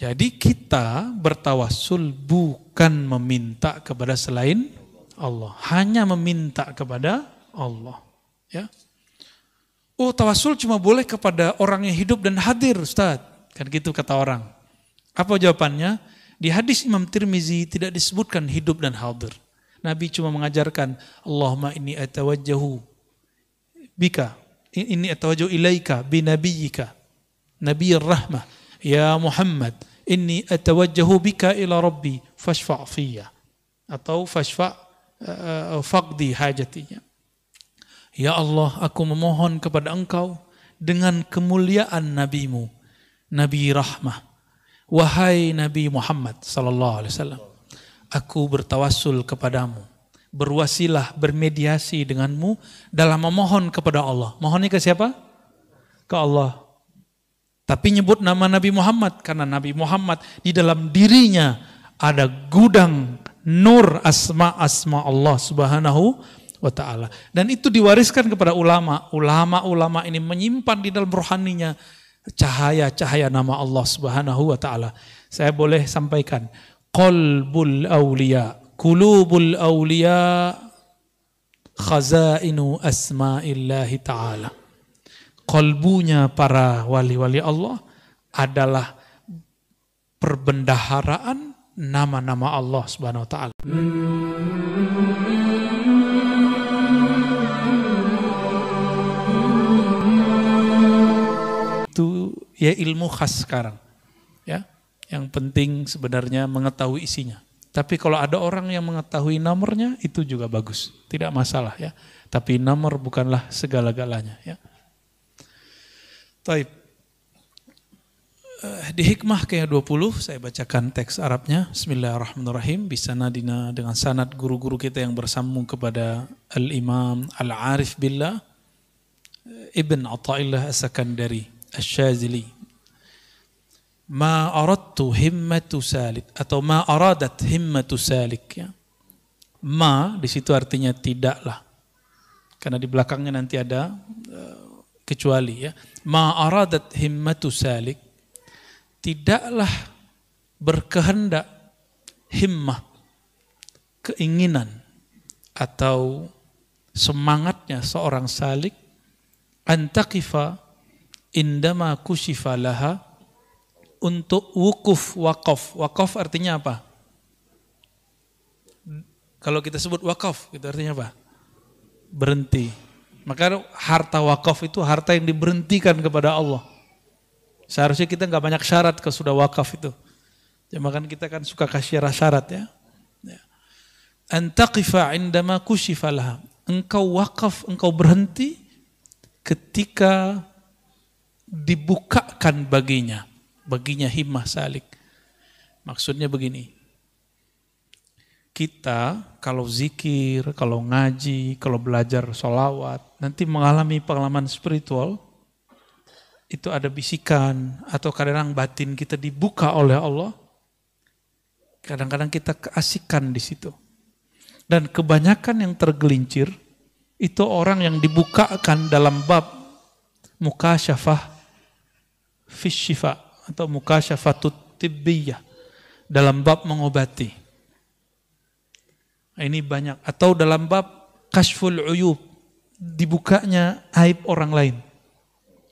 Jadi kita bertawasul bukan meminta kepada selain Allah, hanya meminta kepada Allah. Ya. Oh, tawasul cuma boleh kepada orang yang hidup dan hadir, Ustaz. Kan gitu kata orang. Apa jawabannya? Di hadis Imam Tirmizi tidak disebutkan hidup dan hadir. Nabi cuma mengajarkan, Allahumma inni atawajahu bika, inni atawajahu ilaika binabiyika, nabiyir rahmah, ya Muhammad, inni atawajjahu bika ila rabbi fashfa' fiyya atau fashfa' uh, faqdi hajatinya. Ya Allah, aku memohon kepada Engkau dengan kemuliaan nabimu, Nabi Rahmah. Wahai Nabi Muhammad sallallahu alaihi wasallam, aku bertawassul kepadamu, berwasilah, bermediasi denganmu dalam memohon kepada Allah. Mohonnya ke siapa? Ke Allah. Tapi nyebut nama Nabi Muhammad karena Nabi Muhammad di dalam dirinya ada gudang nur asma-asma Allah Subhanahu wa taala. Dan itu diwariskan kepada ulama. Ulama-ulama ini menyimpan di dalam rohaninya cahaya-cahaya nama Allah Subhanahu wa taala. Saya boleh sampaikan qalbul aulia, qulubul aulia khazainu asma'illahi ta'ala kolbunya para wali-wali Allah adalah perbendaharaan nama-nama Allah Subhanahu wa taala. Itu ya ilmu khas sekarang. Ya. Yang penting sebenarnya mengetahui isinya. Tapi kalau ada orang yang mengetahui nomornya itu juga bagus, tidak masalah ya. Tapi nomor bukanlah segala-galanya ya. Taib. Eh, di hikmah ke 20 saya bacakan teks Arabnya. Bismillahirrahmanirrahim. Bisa nadina dengan sanad guru-guru kita yang bersambung kepada Al-Imam Al-Arif Billah eh, Ibn Atta'illah As-Sakandari As-Syazili. Ma aradtu himmatu salik atau ma aradat himmatu salik ya. Ma di situ artinya tidaklah. Karena di belakangnya nanti ada uh, kecuali ya ma aradat himmatu salik tidaklah berkehendak himmah keinginan atau semangatnya seorang salik antakifa indama kushifa laha untuk wukuf wakaf wakaf artinya apa kalau kita sebut wakaf itu artinya apa berhenti maka harta wakaf itu harta yang diberhentikan kepada Allah. Seharusnya kita nggak banyak syarat kalau sudah wakaf itu. Ya, makan kita kan suka kasih syarat ya. ya. Antaqifa indama kushifalaha. Engkau wakaf, engkau berhenti ketika dibukakan baginya. Baginya himmah salik. Maksudnya begini. Kita kalau zikir, kalau ngaji, kalau belajar sholawat, nanti mengalami pengalaman spiritual, itu ada bisikan, atau kadang batin kita dibuka oleh Allah, kadang-kadang kita keasikan di situ. Dan kebanyakan yang tergelincir, itu orang yang dibukakan dalam bab muka syafah fisyifa atau muka syafatut tibbiyah dalam bab mengobati ini banyak. Atau dalam bab kasful uyub, dibukanya aib orang lain.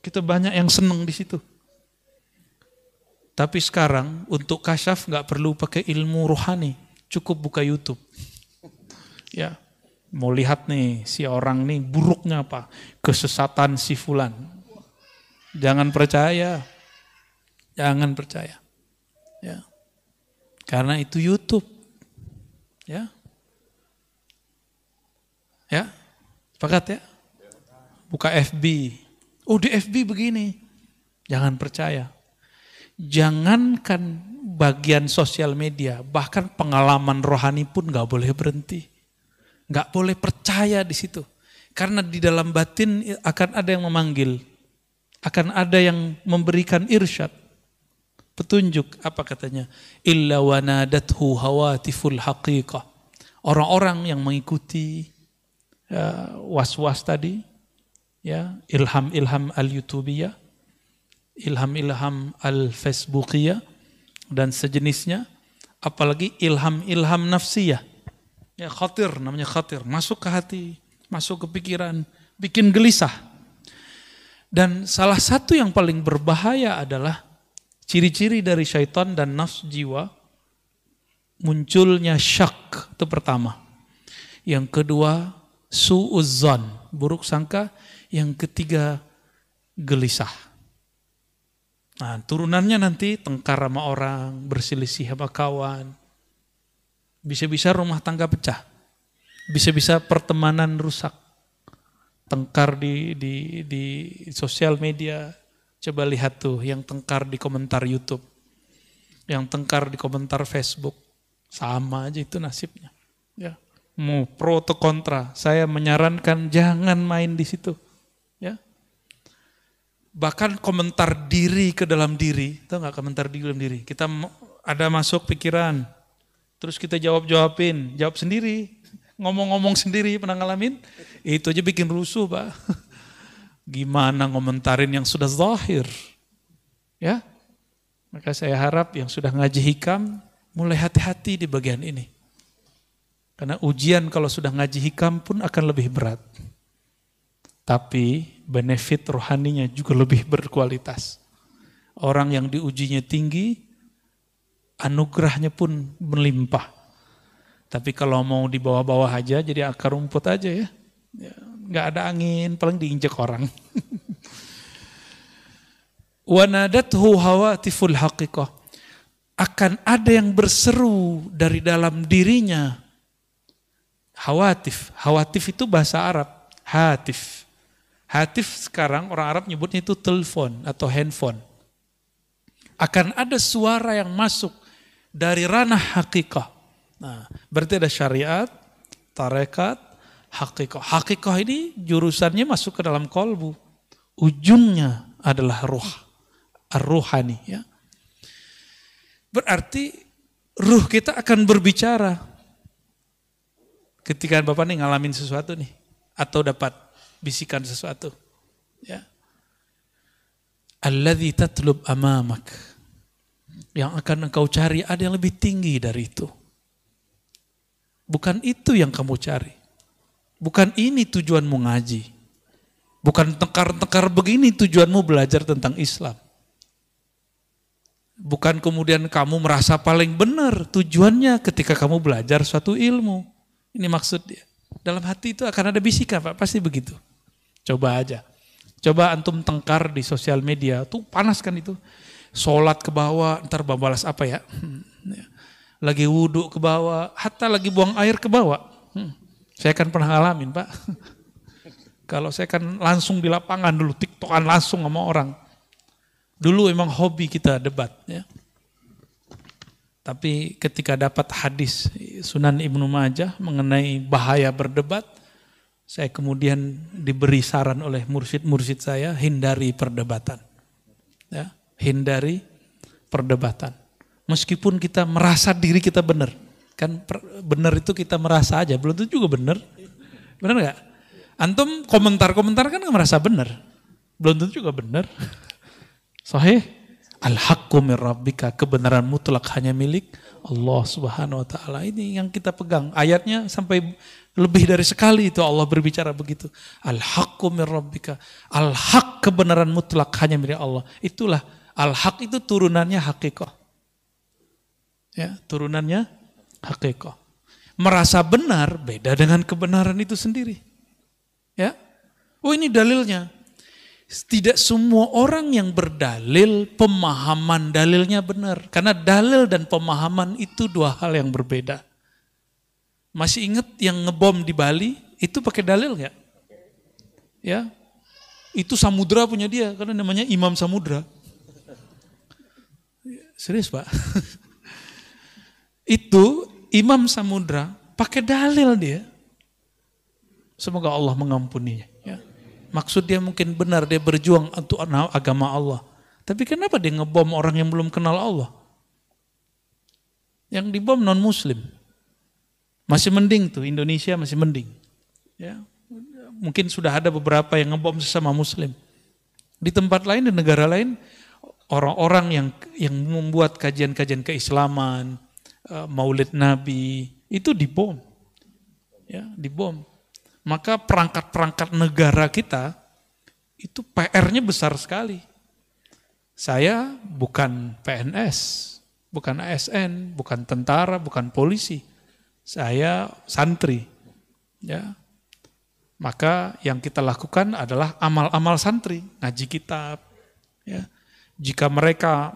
Kita banyak yang seneng di situ. Tapi sekarang untuk kasyaf nggak perlu pakai ilmu rohani, cukup buka YouTube. Ya, mau lihat nih si orang nih buruknya apa, kesesatan si fulan. Jangan percaya, jangan percaya. Ya, karena itu YouTube. Ya, Ya? Sepakat ya? Buka FB. Oh di FB begini. Jangan percaya. Jangankan bagian sosial media, bahkan pengalaman rohani pun gak boleh berhenti. Gak boleh percaya di situ. Karena di dalam batin akan ada yang memanggil. Akan ada yang memberikan irsyad. Petunjuk, apa katanya? Illa wanadathu hawatiful haqiqah. Orang-orang yang mengikuti Eh, was-was tadi, ya ilham-ilham al youtubia ilham-ilham al ya, dan sejenisnya, apalagi ilham-ilham nafsiyah. Ya khatir, namanya khatir, masuk ke hati, masuk ke pikiran, bikin gelisah. Dan salah satu yang paling berbahaya adalah ciri-ciri dari syaitan dan nafsu jiwa munculnya syak itu pertama. Yang kedua suuzon, buruk sangka. Yang ketiga, gelisah. Nah, turunannya nanti tengkar sama orang, berselisih sama kawan. Bisa-bisa rumah tangga pecah. Bisa-bisa pertemanan rusak. Tengkar di, di, di sosial media. Coba lihat tuh yang tengkar di komentar Youtube. Yang tengkar di komentar Facebook. Sama aja itu nasibnya. Ya mau pro atau kontra, saya menyarankan jangan main di situ. Ya. Bahkan komentar diri ke dalam diri, itu nggak komentar di dalam diri? Kita ada masuk pikiran, terus kita jawab-jawabin, jawab sendiri, ngomong-ngomong sendiri pernah ngalamin? Itu aja bikin rusuh, Pak. Gimana ngomentarin yang sudah zahir? Ya, maka saya harap yang sudah ngaji hikam mulai hati-hati di bagian ini. Karena ujian kalau sudah ngaji hikam pun akan lebih berat. Tapi benefit rohaninya juga lebih berkualitas. Orang yang diujinya tinggi, anugerahnya pun melimpah. Tapi kalau mau di bawah-bawah aja, jadi akar rumput aja ya. ya nggak ada angin, paling diinjek orang. Wanadathu hawatiful haqiqah. Akan ada yang berseru dari dalam dirinya Hawatif. Hawatif itu bahasa Arab. Hatif. Hatif sekarang orang Arab nyebutnya itu telepon atau handphone. Akan ada suara yang masuk dari ranah hakikah. Nah, berarti ada syariat, tarekat, hakikah. Hakikah ini jurusannya masuk ke dalam kolbu. Ujungnya adalah ruh, ruhani. Ya. Berarti ruh kita akan berbicara ketika Bapak nih ngalamin sesuatu nih atau dapat bisikan sesuatu ya alladzi tatlub amamak yang akan engkau cari ada yang lebih tinggi dari itu bukan itu yang kamu cari bukan ini tujuanmu ngaji bukan tengkar-tengkar begini tujuanmu belajar tentang Islam bukan kemudian kamu merasa paling benar tujuannya ketika kamu belajar suatu ilmu ini maksudnya Dalam hati itu akan ada bisikan, Pak. Pasti begitu. Coba aja. Coba antum tengkar di sosial media. Tuh panas kan itu. Sholat ke bawah, ntar balas apa ya? Hmm, ya. Lagi wudhu ke bawah, hatta lagi buang air ke bawah. Hmm. Saya kan pernah ngalamin, Pak. Kalau saya kan langsung di lapangan dulu, tiktokan langsung sama orang. Dulu emang hobi kita debat. Ya. Tapi ketika dapat hadis Sunan Ibnu Majah mengenai bahaya berdebat, saya kemudian diberi saran oleh mursid-mursid saya hindari perdebatan. Ya, hindari perdebatan. Meskipun kita merasa diri kita benar, kan benar itu kita merasa aja, belum tentu juga benar. Benar nggak? Antum komentar-komentar kan merasa benar, belum tentu juga benar. Sahih, al min rabbika, kebenaran mutlak hanya milik Allah Subhanahu wa taala. Ini yang kita pegang. Ayatnya sampai lebih dari sekali itu Allah berbicara begitu. al min rabbika. al kebenaran mutlak hanya milik Allah. Itulah al itu turunannya hakikoh. Ya, turunannya hakikoh. Merasa benar beda dengan kebenaran itu sendiri. Ya. Oh ini dalilnya tidak semua orang yang berdalil pemahaman dalilnya benar. Karena dalil dan pemahaman itu dua hal yang berbeda. Masih ingat yang ngebom di Bali itu pakai dalil nggak? Ya, itu Samudra punya dia karena namanya Imam Samudra. Serius pak? itu Imam Samudra pakai dalil dia. Semoga Allah mengampuninya. Maksud dia mungkin benar, dia berjuang untuk agama Allah. Tapi kenapa dia ngebom orang yang belum kenal Allah? Yang dibom non-muslim. Masih mending tuh, Indonesia masih mending. Ya, mungkin sudah ada beberapa yang ngebom sesama muslim. Di tempat lain, di negara lain, orang-orang yang yang membuat kajian-kajian keislaman, eh, maulid Nabi, itu dibom. Ya, dibom maka perangkat-perangkat negara kita itu PR-nya besar sekali. Saya bukan PNS, bukan ASN, bukan tentara, bukan polisi. Saya santri. Ya. Maka yang kita lakukan adalah amal-amal santri, ngaji kitab. Ya. Jika mereka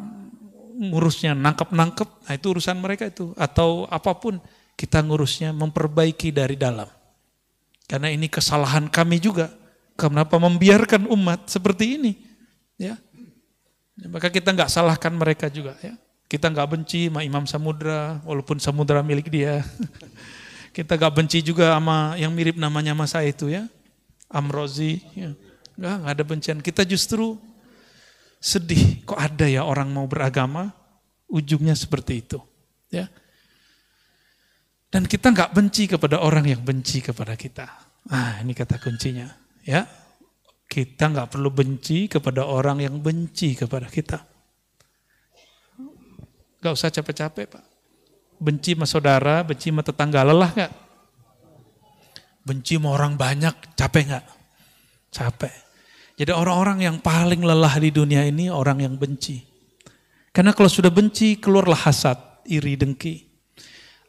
ngurusnya nangkep-nangkep, nah itu urusan mereka itu. Atau apapun kita ngurusnya memperbaiki dari dalam. Karena ini kesalahan kami juga. Kenapa membiarkan umat seperti ini? Ya. ya. Maka kita nggak salahkan mereka juga ya. Kita nggak benci sama Imam Samudra, walaupun Samudra milik dia. kita nggak benci juga sama yang mirip namanya masa itu ya. Amrozi. Ya. Nggak, nggak ada bencian. Kita justru sedih. Kok ada ya orang mau beragama, ujungnya seperti itu. Ya. Dan kita nggak benci kepada orang yang benci kepada kita. Ah, ini kata kuncinya. Ya, kita nggak perlu benci kepada orang yang benci kepada kita. Gak usah capek-capek, Pak. Benci sama saudara, benci sama tetangga, lelah nggak? Benci sama orang banyak, capek nggak? Capek. Jadi orang-orang yang paling lelah di dunia ini orang yang benci. Karena kalau sudah benci, keluarlah hasad, iri, dengki.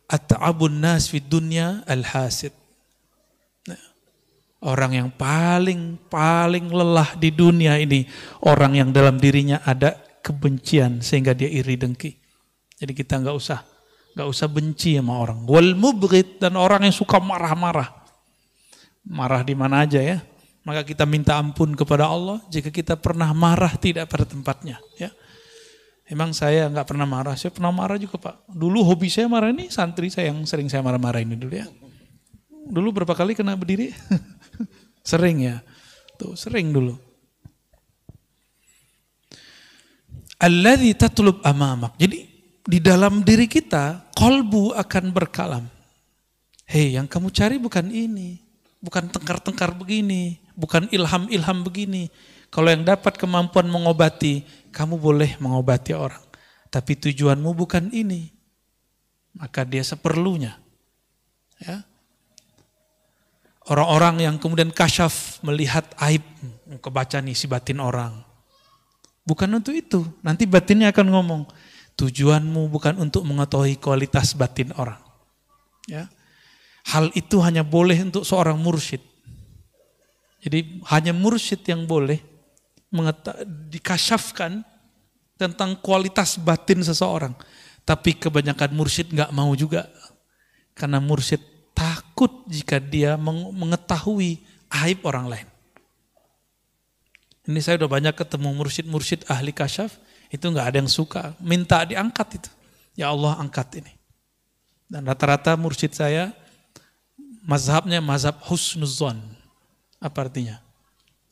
At'abun nas fid dunya al-hasid. Orang yang paling paling lelah di dunia ini orang yang dalam dirinya ada kebencian sehingga dia iri dengki. Jadi kita nggak usah nggak usah benci sama orang. Wal mubghid dan orang yang suka marah-marah. Marah di mana aja ya. Maka kita minta ampun kepada Allah jika kita pernah marah tidak pada tempatnya. Ya. Emang saya nggak pernah marah, saya pernah marah juga Pak. Dulu hobi saya marah ini santri saya yang sering saya marah-marah ini dulu ya. Dulu berapa kali kena berdiri? Sering ya. Tuh, sering dulu. Alladhi tatlub amamak. Jadi di dalam diri kita, kolbu akan berkalam. Hei, yang kamu cari bukan ini. Bukan tengkar-tengkar begini. Bukan ilham-ilham begini. Kalau yang dapat kemampuan mengobati, kamu boleh mengobati orang. Tapi tujuanmu bukan ini. Maka dia seperlunya. Ya. Orang-orang yang kemudian kasyaf melihat aib, kebaca nih si batin orang. Bukan untuk itu, nanti batinnya akan ngomong, tujuanmu bukan untuk mengetahui kualitas batin orang. Ya. Hal itu hanya boleh untuk seorang mursyid. Jadi hanya mursyid yang boleh dikasyafkan tentang kualitas batin seseorang. Tapi kebanyakan mursyid nggak mau juga. Karena mursyid takut jika dia mengetahui aib orang lain. Ini saya udah banyak ketemu mursyid-mursyid ahli kasyaf, itu nggak ada yang suka, minta diangkat itu. Ya Allah angkat ini. Dan rata-rata mursyid saya, mazhabnya mazhab husnuzon. Apa artinya?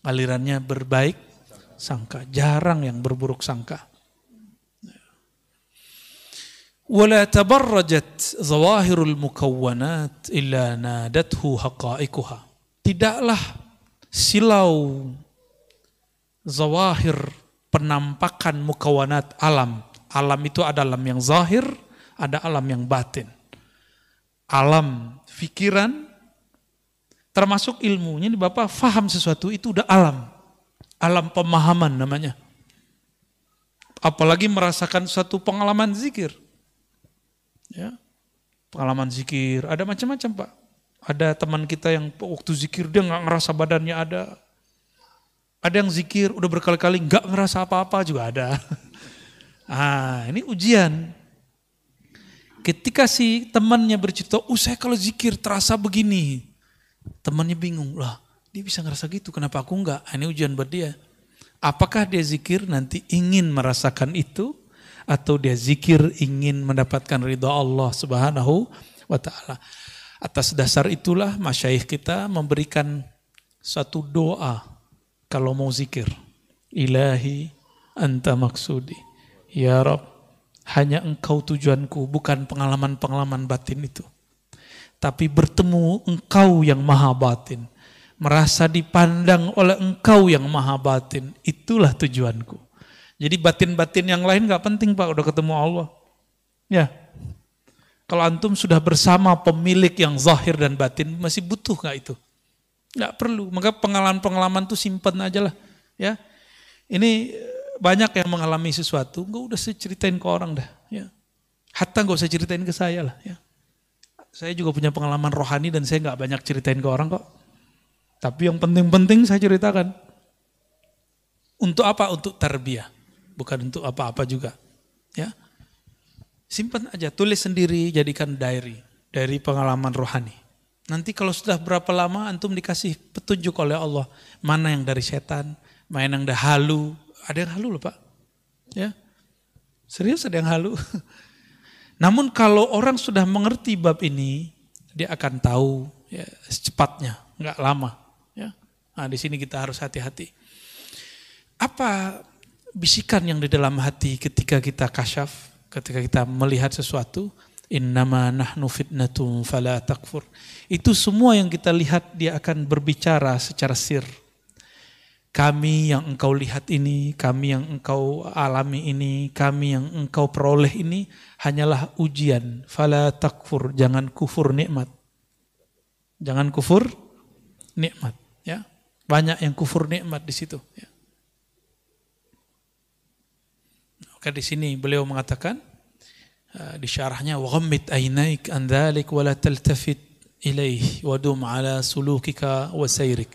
Alirannya berbaik sangka, jarang yang berburuk sangka. ولا تبرجت ظواهر المكونات إلا نادته حقائقها tidaklah silau zawahir penampakan mukawanat alam alam itu ada alam yang zahir ada alam yang batin alam fikiran termasuk ilmunya ini Bapak faham sesuatu itu udah alam alam pemahaman namanya apalagi merasakan suatu pengalaman zikir ya pengalaman zikir ada macam-macam pak ada teman kita yang waktu zikir dia nggak ngerasa badannya ada ada yang zikir udah berkali-kali nggak ngerasa apa-apa juga ada ah ini ujian ketika si temannya bercerita oh kalau zikir terasa begini temannya bingung lah dia bisa ngerasa gitu kenapa aku nggak ah, ini ujian buat dia apakah dia zikir nanti ingin merasakan itu atau dia zikir ingin mendapatkan ridha Allah Subhanahu wa taala. Atas dasar itulah masyayikh kita memberikan satu doa kalau mau zikir. Ilahi anta maksudi. Ya Rob, hanya engkau tujuanku, bukan pengalaman-pengalaman batin itu. Tapi bertemu engkau yang maha batin. Merasa dipandang oleh engkau yang maha batin. Itulah tujuanku. Jadi batin-batin yang lain nggak penting Pak, udah ketemu Allah. Ya. Kalau antum sudah bersama pemilik yang zahir dan batin, masih butuh nggak itu? Nggak perlu. Maka pengalaman-pengalaman tuh simpen aja lah. Ya. Ini eh, banyak yang mengalami sesuatu, nggak udah saya ceritain ke orang dah. Ya. Hatta nggak usah ceritain ke saya lah. Ya. Saya juga punya pengalaman rohani dan saya nggak banyak ceritain ke orang kok. Tapi yang penting-penting saya ceritakan. Untuk apa? Untuk tarbiyah bukan untuk apa-apa juga. Ya. Simpan aja, tulis sendiri, jadikan diary dari pengalaman rohani. Nanti kalau sudah berapa lama antum dikasih petunjuk oleh Allah, mana yang dari setan, mana yang dah halu, ada yang halu loh Pak. Ya. Serius ada yang halu. Namun kalau orang sudah mengerti bab ini, dia akan tahu ya, secepatnya, nggak lama. Ya. Nah, di sini kita harus hati-hati. Apa bisikan yang di dalam hati ketika kita kasyaf, ketika kita melihat sesuatu, innama nahnu fitnatum fala takfur. Itu semua yang kita lihat dia akan berbicara secara sir. Kami yang engkau lihat ini, kami yang engkau alami ini, kami yang engkau peroleh ini hanyalah ujian. Fala takfur, jangan kufur nikmat. Jangan kufur nikmat, ya. Banyak yang kufur nikmat di situ, ya. Maka di sini beliau mengatakan eh, di syarahnya wamit ainaik an dzalik wa la taltafit ilaih wa dum ala sulukika wa sairik.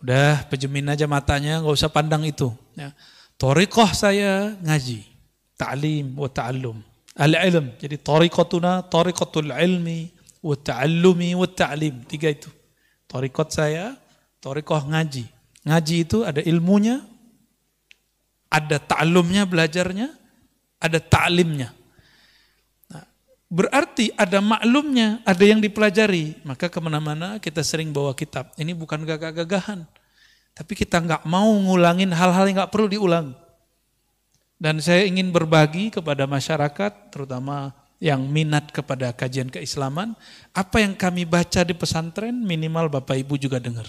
Udah pejemin aja matanya, nggak usah pandang itu. Ya. Torikoh saya ngaji, ta'lim wa ta'allum. Al-ilm, jadi torikotuna, torikotul ilmi, wa ta'allumi wa ta'lim. Tiga itu. Torikot saya, torikoh ngaji. Ngaji itu ada ilmunya, ada ta'lumnya belajarnya, ada ta'limnya. Nah, berarti ada maklumnya, ada yang dipelajari. Maka kemana-mana kita sering bawa kitab. Ini bukan gagah-gagahan. Tapi kita nggak mau ngulangin hal-hal yang nggak perlu diulang. Dan saya ingin berbagi kepada masyarakat, terutama yang minat kepada kajian keislaman, apa yang kami baca di pesantren minimal Bapak Ibu juga dengar.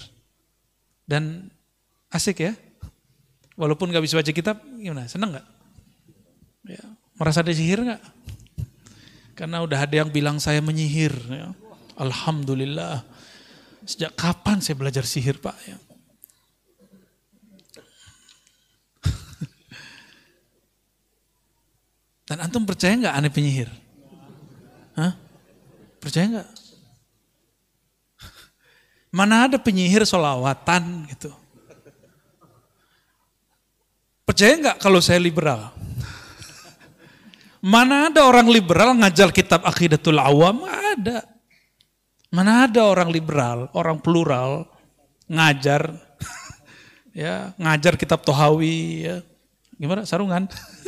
Dan asik ya, Walaupun nggak bisa baca kitab, gimana? Seneng nggak? Ya. Merasa sihir nggak? Karena udah ada yang bilang saya menyihir. Ya. Alhamdulillah. Sejak kapan saya belajar sihir Pak? Ya. Dan antum percaya nggak aneh penyihir? Hah? Percaya nggak? Mana ada penyihir solawatan gitu? Percaya nggak kalau saya liberal? Mana ada orang liberal ngajar kitab akidatul awam? Ada. Mana ada orang liberal, orang plural ngajar ya, ngajar kitab Tohawi ya. Gimana sarungan?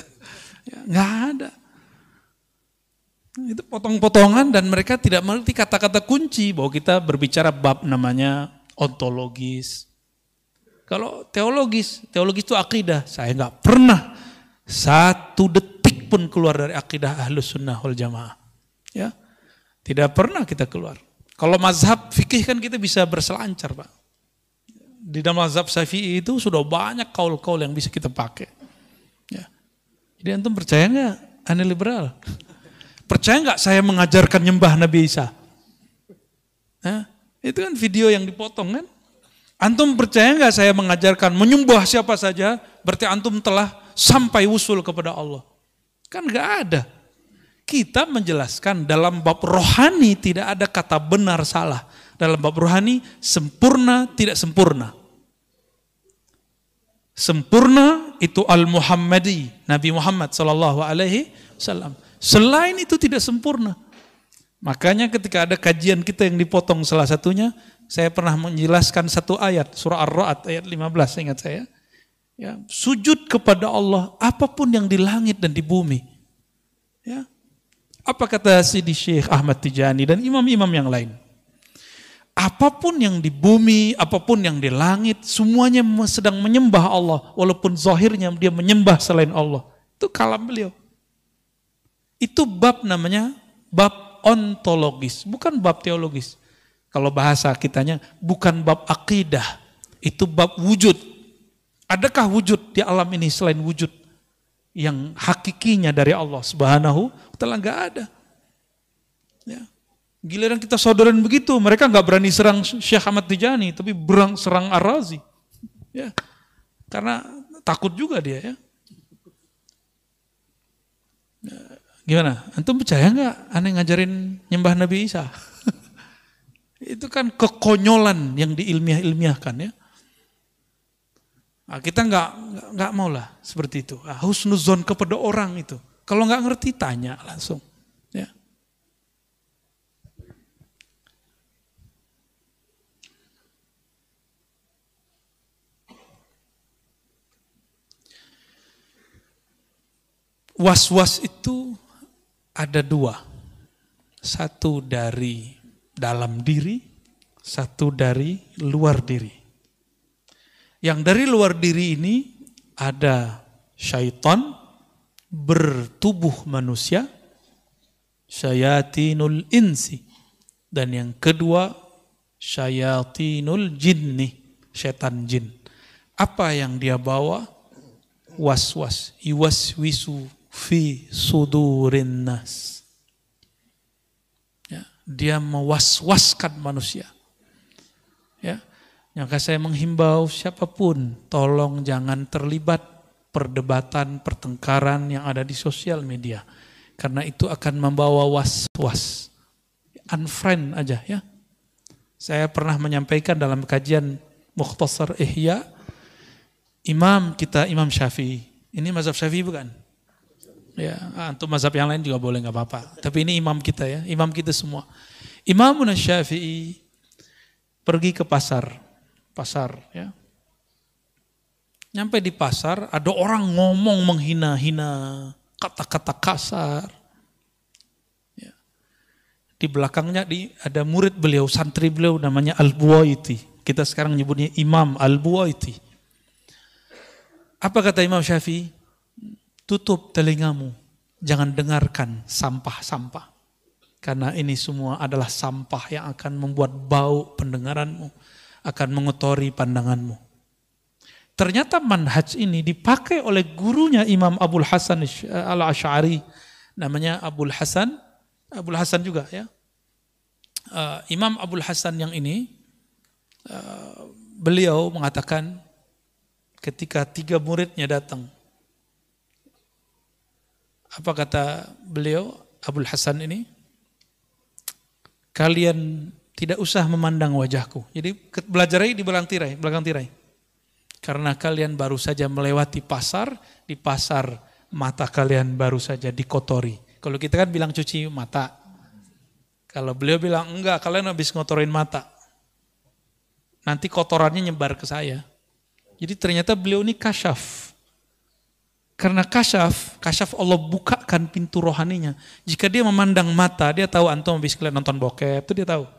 Ya, nggak ada. Itu potong-potongan dan mereka tidak mengerti kata-kata kunci bahwa kita berbicara bab namanya ontologis, kalau teologis, teologis itu akidah. Saya nggak pernah satu detik pun keluar dari akidah ahlus sunnah wal jamaah. Ya, tidak pernah kita keluar. Kalau mazhab fikih kan kita bisa berselancar, Pak. Di dalam mazhab syafi'i itu sudah banyak kaul-kaul yang bisa kita pakai. Ya. Jadi antum percaya nggak aneh liberal? Percaya nggak saya mengajarkan nyembah Nabi Isa? Nah, itu kan video yang dipotong kan? Antum percaya nggak saya mengajarkan menyembah siapa saja, berarti antum telah sampai usul kepada Allah. Kan nggak ada. Kita menjelaskan dalam bab rohani tidak ada kata benar salah. Dalam bab rohani sempurna tidak sempurna. Sempurna itu al-Muhammadi, Nabi Muhammad Shallallahu alaihi wasallam. Selain itu tidak sempurna. Makanya ketika ada kajian kita yang dipotong salah satunya, saya pernah menjelaskan satu ayat, surah Ar-Ra'd ayat 15 ingat saya. Ya, sujud kepada Allah apapun yang di langit dan di bumi. Ya. Apa kata Sidi Syekh Ahmad Tijani dan imam-imam yang lain? Apapun yang di bumi, apapun yang di langit, semuanya sedang menyembah Allah walaupun zahirnya dia menyembah selain Allah. Itu kalam beliau. Itu bab namanya bab ontologis, bukan bab teologis. Kalau bahasa kitanya bukan bab akidah, itu bab wujud. Adakah wujud di alam ini selain wujud yang hakikinya dari Allah Subhanahu wa taala enggak ada. Ya. Giliran kita saudara begitu, mereka enggak berani serang Syekh Ahmad Tijani, tapi berang serang Ar-Razi. Ya. Karena takut juga dia ya. ya. Gimana? Antum percaya enggak aneh ngajarin nyembah Nabi Isa? Itu kan kekonyolan yang diilmiah-ilmiahkan ya. Nah, kita nggak nggak mau lah seperti itu. Ah, husnuzon kepada orang itu. Kalau nggak ngerti tanya langsung. Ya. Was-was itu ada dua. Satu dari dalam diri, satu dari luar diri. Yang dari luar diri ini ada syaitan bertubuh manusia, syayatinul insi. Dan yang kedua, syayatinul jinni, setan jin. Apa yang dia bawa? Was-was, iwaswisu fi sudurin nas. Ya, dia mewaswaskan manusia. Ya. Maka saya menghimbau siapapun tolong jangan terlibat perdebatan, pertengkaran yang ada di sosial media. Karena itu akan membawa was-was. Unfriend aja ya. Saya pernah menyampaikan dalam kajian Mukhtasar Ihya, imam kita Imam Syafi'i. Ini mazhab Syafi'i bukan? Ya, ah, untuk mazhab yang lain juga boleh nggak apa-apa. Tapi ini imam kita ya, imam kita semua. Imamun Syafi'i pergi ke pasar, pasar ya. Nyampe di pasar, ada orang ngomong menghina-hina, kata-kata kasar. Ya. Di belakangnya di, ada murid beliau, santri beliau namanya Al-Buwaiti. Kita sekarang nyebutnya Imam Al-Buwaiti. Apa kata Imam Syafi'i? Tutup telingamu, jangan dengarkan sampah-sampah. Karena ini semua adalah sampah yang akan membuat bau pendengaranmu, akan mengotori pandanganmu. Ternyata manhaj ini dipakai oleh gurunya Imam Abdul Hasan al-Ash'ari, namanya Abdul Hasan, Abdul Hasan juga ya. Uh, Imam Abdul Hasan yang ini, uh, beliau mengatakan ketika tiga muridnya datang, apa kata beliau Abdul Hasan ini? Kalian tidak usah memandang wajahku. Jadi belajar di belakang tirai, belakang tirai. Karena kalian baru saja melewati pasar, di pasar mata kalian baru saja dikotori. Kalau kita kan bilang cuci mata. Kalau beliau bilang enggak, kalian habis ngotorin mata. Nanti kotorannya nyebar ke saya. Jadi ternyata beliau ini kasyaf. Karena kasyaf, kasyaf Allah bukakan pintu rohaninya. Jika dia memandang mata, dia tahu antum habis kalian nonton bokep, itu dia tahu.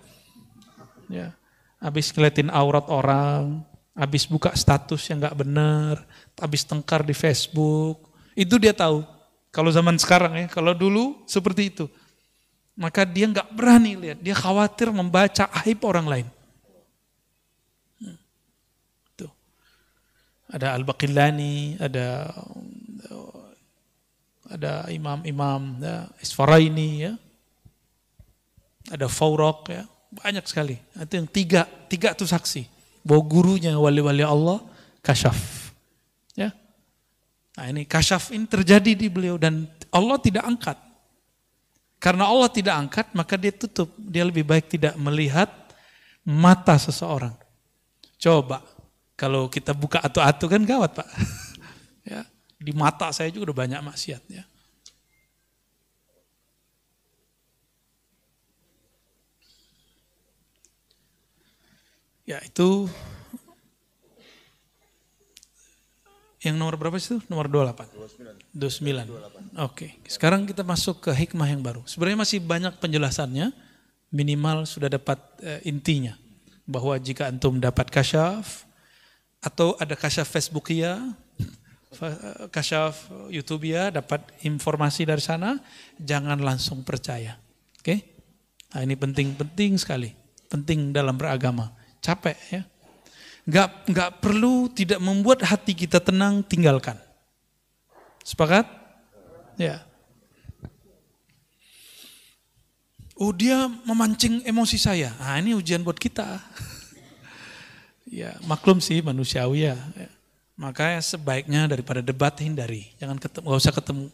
Ya. Habis ngeliatin aurat orang, habis buka status yang gak benar, habis tengkar di Facebook, itu dia tahu. Kalau zaman sekarang ya, kalau dulu seperti itu. Maka dia gak berani lihat, dia khawatir membaca aib orang lain. Hmm. ada Al-Baqillani, ada ada imam-imam ya, Isfaraini ya. Ada Faurok ya, banyak sekali. Itu yang tiga, tiga itu saksi. Bahwa gurunya wali-wali Allah kasyaf. Ya. Nah ini kasyaf ini terjadi di beliau dan Allah tidak angkat. Karena Allah tidak angkat maka dia tutup. Dia lebih baik tidak melihat mata seseorang. Coba kalau kita buka atu-atu kan gawat pak. Di mata saya juga udah banyak maksiatnya. Ya itu yang nomor berapa sih itu? Nomor 28. 29. 29. Oke. Okay. Sekarang kita masuk ke hikmah yang baru. Sebenarnya masih banyak penjelasannya. Minimal sudah dapat uh, intinya bahwa jika antum dapat kasyaf atau ada kasyaf ya. Eh, kasyaf YouTube ya, dapat informasi dari sana, jangan langsung percaya. Oke? Okay? Nah, ini penting-penting sekali. Penting dalam beragama. Capek ya. Gak, gak perlu tidak membuat hati kita tenang, tinggalkan. Sepakat? Ya. Oh dia memancing emosi saya. Nah ini ujian buat kita. ya maklum sih manusiawi ya. Maka sebaiknya daripada debat hindari, jangan ketemu, gak usah ketemu.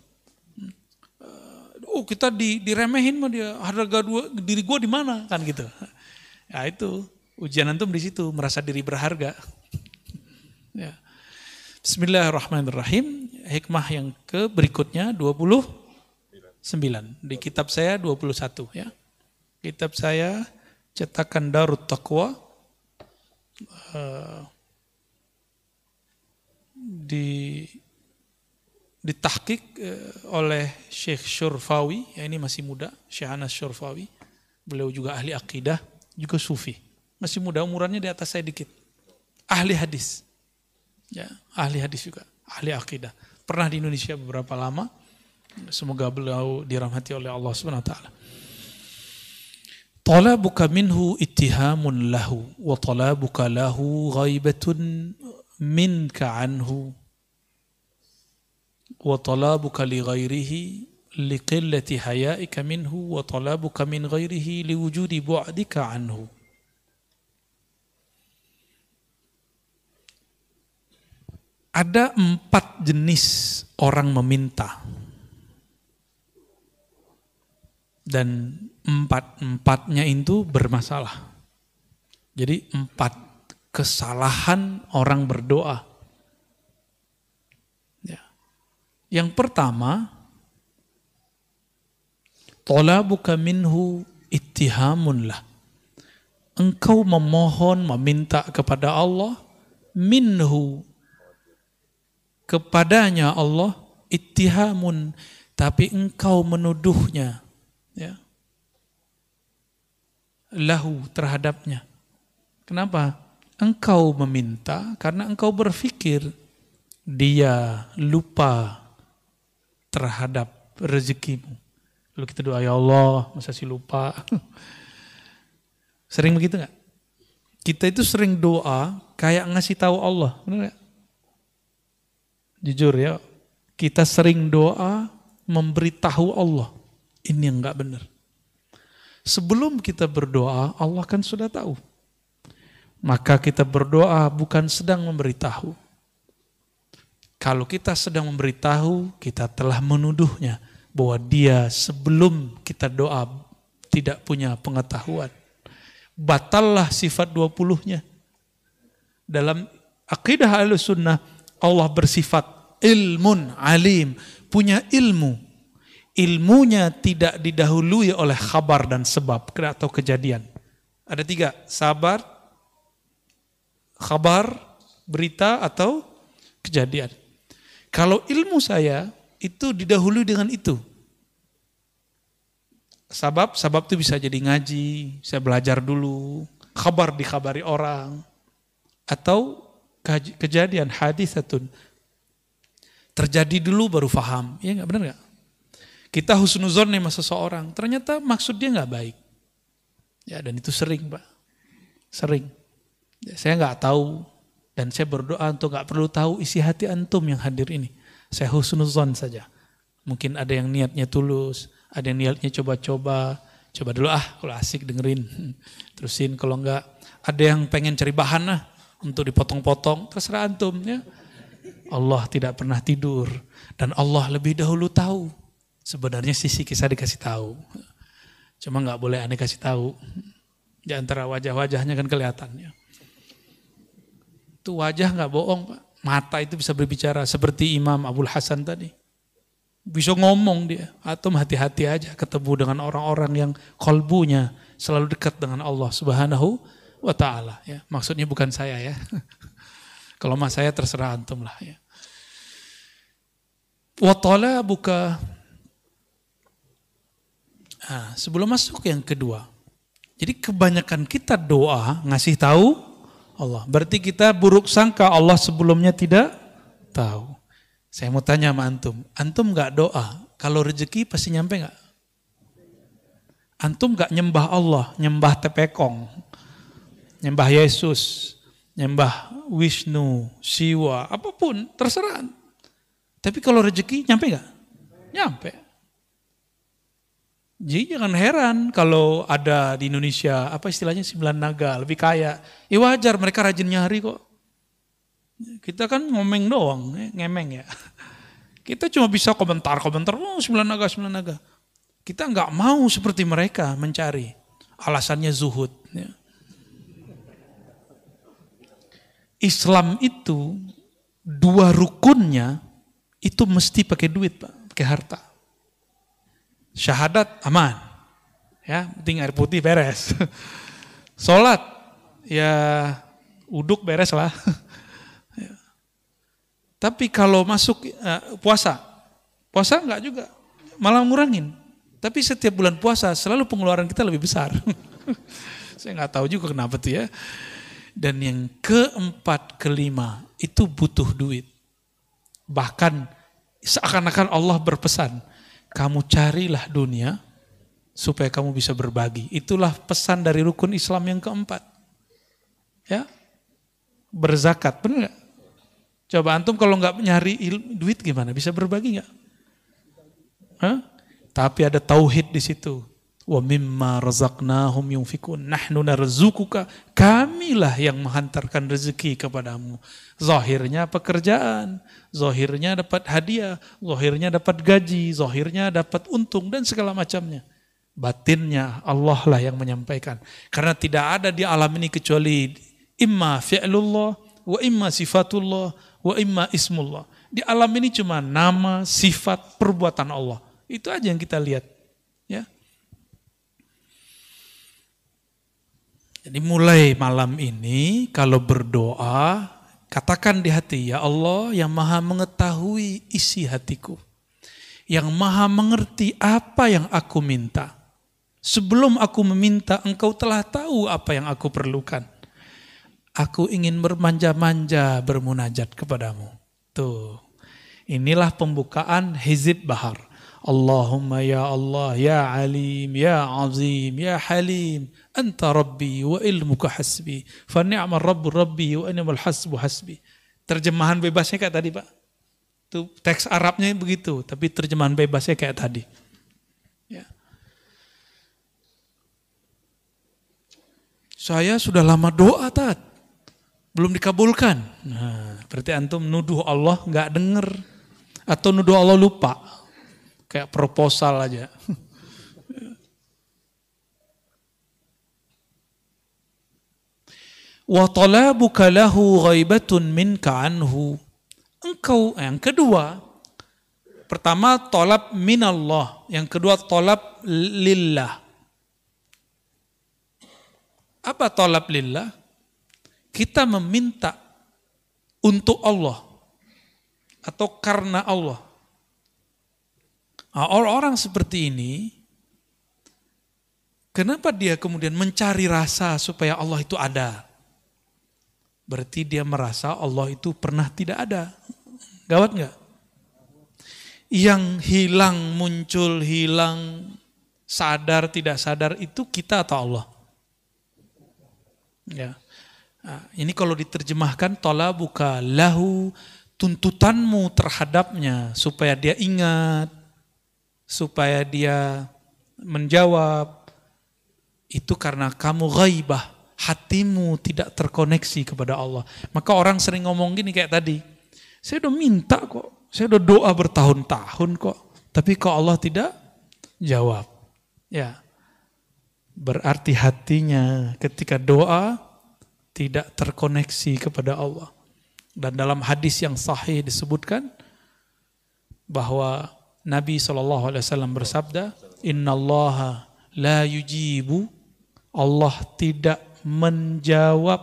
Oh kita di, diremehin mah dia harga dua, diri gue di mana kan gitu. Ya itu ujian antum di situ merasa diri berharga. ya. Bismillahirrahmanirrahim. Hikmah yang ke berikutnya 29 di kitab saya 21 ya. Kitab saya cetakan Darut Taqwa. Uh, di ditahkik eh, oleh Syekh Syurfawi, ya ini masih muda, Syekh Anas Syurfawi. Beliau juga ahli akidah, juga sufi. Masih muda, umurannya di atas saya dikit. Ahli hadis. Ya, ahli hadis juga, ahli akidah. Pernah di Indonesia beberapa lama. Semoga beliau dirahmati oleh Allah SWT. wa taala. Talabuka minhu ittihamun lahu wa talabuka lahu ghaibatun minka anhu wa talabuka li ghairihi li qillati hayaika minhu wa talabuka min ada empat jenis orang meminta dan empat-empatnya itu bermasalah. Jadi empat kesalahan orang berdoa. Ya. Yang pertama, tolabuka minhu ittihamun lah. Engkau memohon, meminta kepada Allah, minhu, kepadanya Allah, ittihamun, tapi engkau menuduhnya. Ya. Lahu terhadapnya. Kenapa? engkau meminta karena engkau berpikir dia lupa terhadap rezekimu. Lalu kita doa, ya Allah, masa sih lupa? sering begitu nggak? Kita itu sering doa kayak ngasih tahu Allah, benar gak? Jujur ya, kita sering doa memberitahu Allah. Ini yang nggak benar. Sebelum kita berdoa, Allah kan sudah tahu. Maka kita berdoa bukan sedang memberitahu. Kalau kita sedang memberitahu, kita telah menuduhnya bahwa dia sebelum kita doa tidak punya pengetahuan. Batallah sifat 20-nya. Dalam akidah al-sunnah, Allah bersifat ilmun alim, punya ilmu. Ilmunya tidak didahului oleh khabar dan sebab atau kejadian. Ada tiga, sabar, kabar berita atau kejadian. Kalau ilmu saya itu didahului dengan itu. Sebab, sebab itu bisa jadi ngaji, saya belajar dulu, kabar dikabari orang, atau kejadian hadis satu terjadi dulu baru faham, ya nggak benar nggak? Kita husnuzon nih sama seseorang, ternyata maksud dia nggak baik. Ya dan itu sering pak, sering. Saya nggak tahu dan saya berdoa untuk nggak perlu tahu isi hati antum yang hadir ini. Saya husnuzon saja. Mungkin ada yang niatnya tulus, ada yang niatnya coba-coba. Coba dulu ah, kalau asik dengerin. Terusin kalau enggak. Ada yang pengen cari bahan lah untuk dipotong-potong. Terserah antum ya. Allah tidak pernah tidur dan Allah lebih dahulu tahu. Sebenarnya sisi kisah dikasih tahu. Cuma nggak boleh aneh kasih tahu. Di antara wajah-wajahnya kan kelihatannya. Itu wajah nggak bohong, Pak. Mata itu bisa berbicara seperti Imam Abdul Hasan tadi. Bisa ngomong dia. Atau hati-hati aja ketemu dengan orang-orang yang kolbunya selalu dekat dengan Allah Subhanahu wa taala ya. Maksudnya bukan saya ya. Kalau mas saya terserah antum lah ya. Wa buka Nah, sebelum masuk yang kedua. Jadi kebanyakan kita doa ngasih tahu Allah. Berarti kita buruk sangka Allah sebelumnya tidak tahu. Saya mau tanya sama antum, antum nggak doa? Kalau rezeki pasti nyampe nggak? Antum nggak nyembah Allah, nyembah tepekong, nyembah Yesus, nyembah Wisnu, Siwa, apapun terserah. Tapi kalau rezeki nyampe nggak? Nyampe. Jadi jangan heran kalau ada di Indonesia, apa istilahnya, sembilan naga, lebih kaya. Ya wajar, mereka rajin nyari kok. Kita kan ngomeng doang, ya, ngemeng ya. Kita cuma bisa komentar-komentar, oh sembilan naga, sembilan naga. Kita nggak mau seperti mereka mencari. Alasannya zuhud. Ya. Islam itu dua rukunnya itu mesti pakai duit pak, pakai harta. Syahadat aman. Ya, penting air putih beres. Salat ya uduk beres lah. Tapi kalau masuk uh, puasa, puasa enggak juga, malah ngurangin. Tapi setiap bulan puasa selalu pengeluaran kita lebih besar. Saya nggak tahu juga kenapa tuh ya. Dan yang keempat, kelima itu butuh duit. Bahkan seakan-akan Allah berpesan, kamu carilah dunia supaya kamu bisa berbagi. Itulah pesan dari rukun Islam yang keempat. Ya, berzakat, benar nggak? Coba antum kalau nggak nyari duit gimana? Bisa berbagi nggak? Tapi ada tauhid di situ wa mimma razaqnahum yunfikun nahnu narzukuka kamilah yang menghantarkan rezeki kepadamu zahirnya pekerjaan zahirnya dapat hadiah zahirnya dapat gaji zahirnya dapat untung dan segala macamnya batinnya Allah lah yang menyampaikan karena tidak ada di alam ini kecuali imma fi'lullah wa imma sifatullah wa imma ismullah di alam ini cuma nama sifat perbuatan Allah itu aja yang kita lihat Jadi mulai malam ini kalau berdoa, katakan di hati, Ya Allah yang maha mengetahui isi hatiku. Yang maha mengerti apa yang aku minta. Sebelum aku meminta, engkau telah tahu apa yang aku perlukan. Aku ingin bermanja-manja bermunajat kepadamu. Tuh, inilah pembukaan Hizib Bahar. Allahumma ya Allah, ya Alim, ya Azim, ya Halim. Anta Rabbi wa ilmuka hasbi. Fa ni'mal Rabbu Rabbi wa ni'mal hasbu hasbi. Terjemahan bebasnya kayak tadi Pak. Itu teks Arabnya begitu, tapi terjemahan bebasnya kayak tadi. Ya. Saya sudah lama doa tat, belum dikabulkan. Nah, berarti antum nuduh Allah nggak denger atau nuduh Allah lupa, kayak proposal aja. wa talabuka lahu ghaibatun minka anhu. Engkau eh, yang kedua pertama tolab minallah, yang kedua tolap lillah. Apa tolap lillah? Kita meminta untuk Allah atau karena Allah. Nah, orang-orang nah, seperti ini, kenapa dia kemudian mencari rasa supaya Allah itu ada? Berarti dia merasa Allah itu pernah tidak ada. Gawat nggak? Yang hilang, muncul, hilang, sadar, tidak sadar itu kita atau Allah? Ya. Nah, ini kalau diterjemahkan tola buka lahu tuntutanmu terhadapnya supaya dia ingat, supaya dia menjawab itu karena kamu ghaibah hatimu tidak terkoneksi kepada Allah. Maka orang sering ngomong gini kayak tadi, saya udah minta kok, saya udah doa bertahun-tahun kok, tapi kok Allah tidak jawab. Ya, berarti hatinya ketika doa tidak terkoneksi kepada Allah. Dan dalam hadis yang sahih disebutkan bahwa Nabi saw bersabda, Inna Allah la yujibu Allah tidak menjawab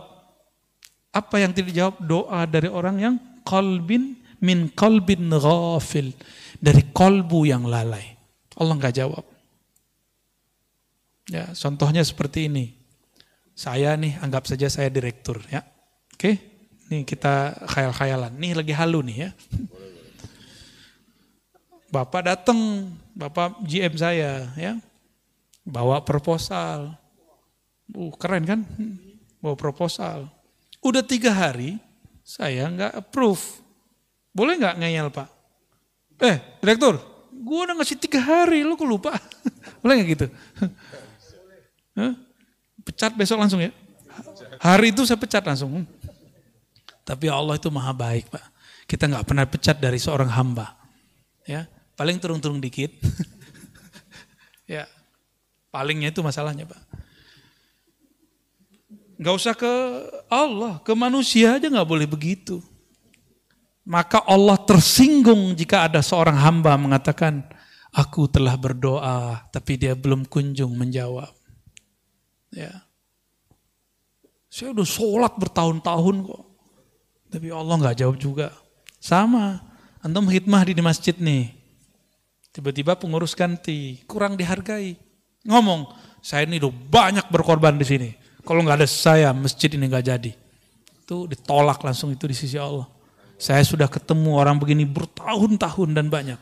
apa yang tidak dijawab doa dari orang yang kolbin min kolbin ghafil dari kolbu yang lalai Allah nggak jawab ya contohnya seperti ini saya nih anggap saja saya direktur ya oke nih kita khayal-khayalan nih lagi halu nih ya bapak datang bapak GM saya ya bawa proposal Uh, keren kan? Bawa proposal. Udah tiga hari, saya nggak approve. Boleh nggak ngeyel pak? Eh, direktur, gue udah ngasih tiga hari, lu kok lupa? Boleh nggak gitu? Huh? Pecat besok langsung ya? Hari itu saya pecat langsung. Tapi Allah itu maha baik pak. Kita nggak pernah pecat dari seorang hamba. Ya, paling turun-turun dikit. ya, palingnya itu masalahnya pak. Gak usah ke Allah, ke manusia aja gak boleh begitu. Maka Allah tersinggung jika ada seorang hamba mengatakan, aku telah berdoa, tapi dia belum kunjung menjawab. Ya. Saya udah sholat bertahun-tahun kok, tapi Allah gak jawab juga. Sama, antum hikmah di masjid nih, tiba-tiba pengurus ganti, kurang dihargai. Ngomong, saya ini udah banyak berkorban di sini, kalau nggak ada saya, masjid ini nggak jadi. Itu ditolak langsung itu di sisi Allah. Saya sudah ketemu orang begini bertahun-tahun dan banyak.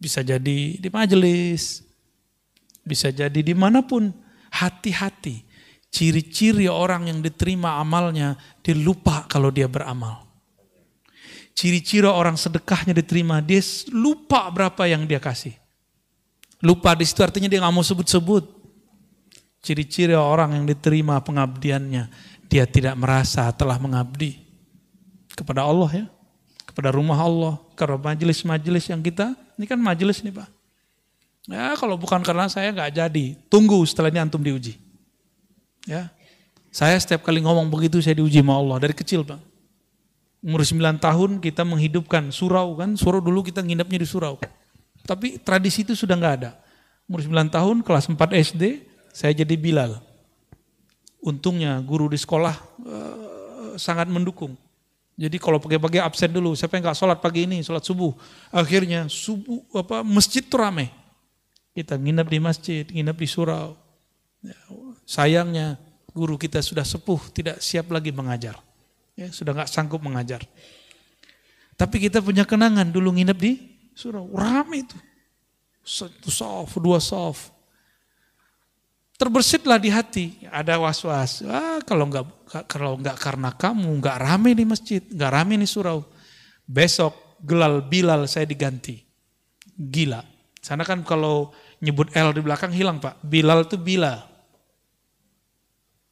Bisa jadi di majelis, bisa jadi dimanapun. Hati-hati. Ciri-ciri orang yang diterima amalnya, dilupa kalau dia beramal. Ciri-ciri orang sedekahnya diterima, dia lupa berapa yang dia kasih. Lupa di situ artinya dia nggak mau sebut-sebut. Ciri-ciri orang yang diterima pengabdiannya, dia tidak merasa telah mengabdi kepada Allah ya, kepada rumah Allah, kepada majelis-majelis yang kita, ini kan majelis nih Pak. Ya kalau bukan karena saya nggak jadi, tunggu setelah ini antum diuji. Ya, saya setiap kali ngomong begitu saya diuji sama Allah dari kecil pak Umur 9 tahun kita menghidupkan surau kan, surau dulu kita nginepnya di surau. Tapi tradisi itu sudah nggak ada. Umur 9 tahun kelas 4 SD saya jadi Bilal. Untungnya guru di sekolah uh, sangat mendukung. Jadi kalau pagi-pagi absen dulu, siapa yang nggak sholat pagi ini, sholat subuh. Akhirnya subuh apa masjid tuh rame. Kita nginep di masjid, nginep di surau. Ya, sayangnya guru kita sudah sepuh, tidak siap lagi mengajar. Ya, sudah nggak sanggup mengajar. Tapi kita punya kenangan dulu nginep di surau, rame itu. Satu sof, dua soft terbersitlah di hati ada was-was ah kalau nggak kalau nggak karena kamu nggak rame nih masjid nggak rame nih surau besok gelal bilal saya diganti gila sana kan kalau nyebut L di belakang hilang pak bilal tuh bila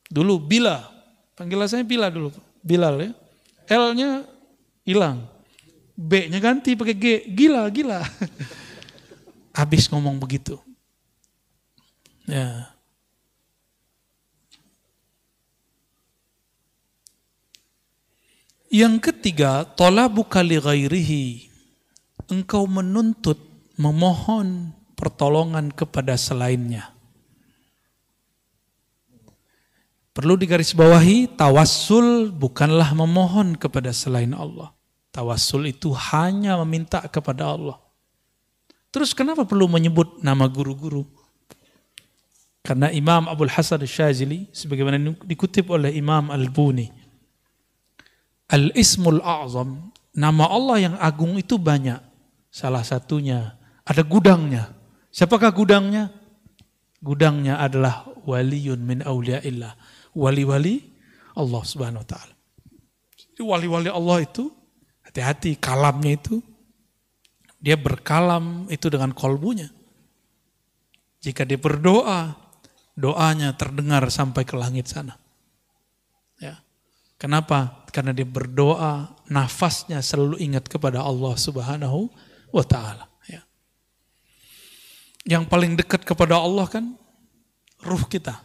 dulu bila panggilan saya bila dulu bilal ya L-nya hilang B-nya ganti pakai G gila gila habis ngomong begitu ya Yang ketiga, tolak buka ghairihi. Engkau menuntut, memohon pertolongan kepada selainnya. Perlu digarisbawahi, tawassul bukanlah memohon kepada selain Allah. Tawassul itu hanya meminta kepada Allah. Terus kenapa perlu menyebut nama guru-guru? Karena Imam Abdul Hasan Syazili, sebagaimana dikutip oleh Imam Al-Buni, Al-Ismul A'zam, nama Allah yang agung itu banyak. Salah satunya ada gudangnya. Siapakah gudangnya? Gudangnya adalah waliyun min awliya'illah. Wali-wali Allah Subhanahu wa taala. Wali-wali Allah itu hati-hati kalamnya itu dia berkalam itu dengan kolbunya. Jika dia berdoa, doanya terdengar sampai ke langit sana. Ya. Kenapa? karena dia berdoa, nafasnya selalu ingat kepada Allah Subhanahu wa taala, ya. Yang paling dekat kepada Allah kan ruh kita.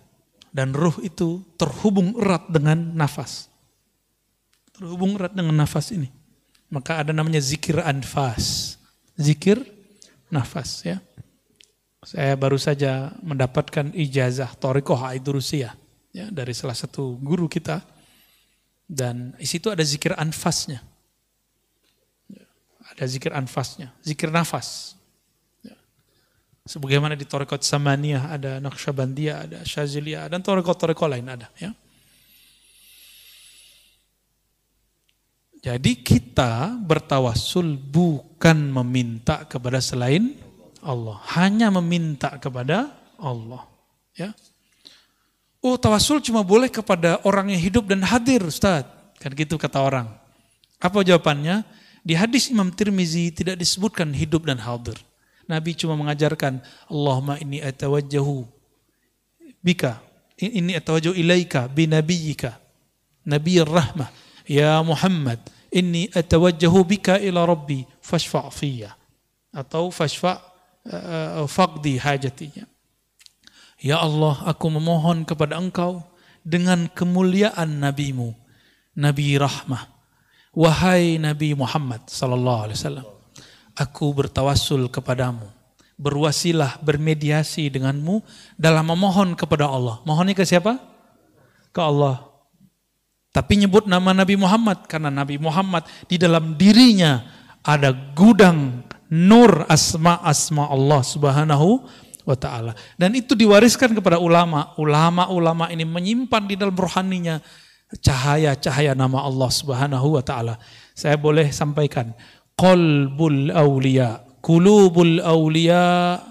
Dan ruh itu terhubung erat dengan nafas. Terhubung erat dengan nafas ini. Maka ada namanya zikir anfas. Zikir nafas ya. Saya baru saja mendapatkan ijazah Torikoh Aidurusia ya, dari salah satu guru kita dan di situ ada zikir anfasnya. Ada zikir anfasnya, zikir nafas. Ya. Sebagaimana di Torekot Samaniyah ada Naqsyabandiyah, ada Syaziliyah, dan Torekot-Torekot lain ada. Ya. Jadi kita bertawasul bukan meminta kepada selain Allah, hanya meminta kepada Allah. Ya. Oh tawasul cuma boleh kepada orang yang hidup dan hadir Ustaz. Kan gitu kata orang. Apa jawabannya? Di hadis Imam Tirmizi tidak disebutkan hidup dan hadir. Nabi cuma mengajarkan Allahumma ini atawajahu bika ini atawajahu ilaika binabiyika Nabi rahmah ya Muhammad ini atawajahu bika ila rabbi fashfa'fiyya atau fashfa' uh, faqdi hajatinya. Ya Allah, aku memohon kepada engkau dengan kemuliaan nabimu, Nabi Rahmah. Wahai Nabi Muhammad sallallahu alaihi wasallam, aku bertawasul kepadamu, berwasilah, bermediasi denganmu dalam memohon kepada Allah. Mohonnya ke siapa? Ke Allah. Tapi nyebut nama Nabi Muhammad karena Nabi Muhammad di dalam dirinya ada gudang nur asma-asma Allah Subhanahu wa taala. Dan itu diwariskan kepada ulama. Ulama-ulama ini menyimpan di dalam rohaninya cahaya-cahaya nama Allah Subhanahu wa taala. Saya boleh sampaikan qalbul aulia, kulubul aulia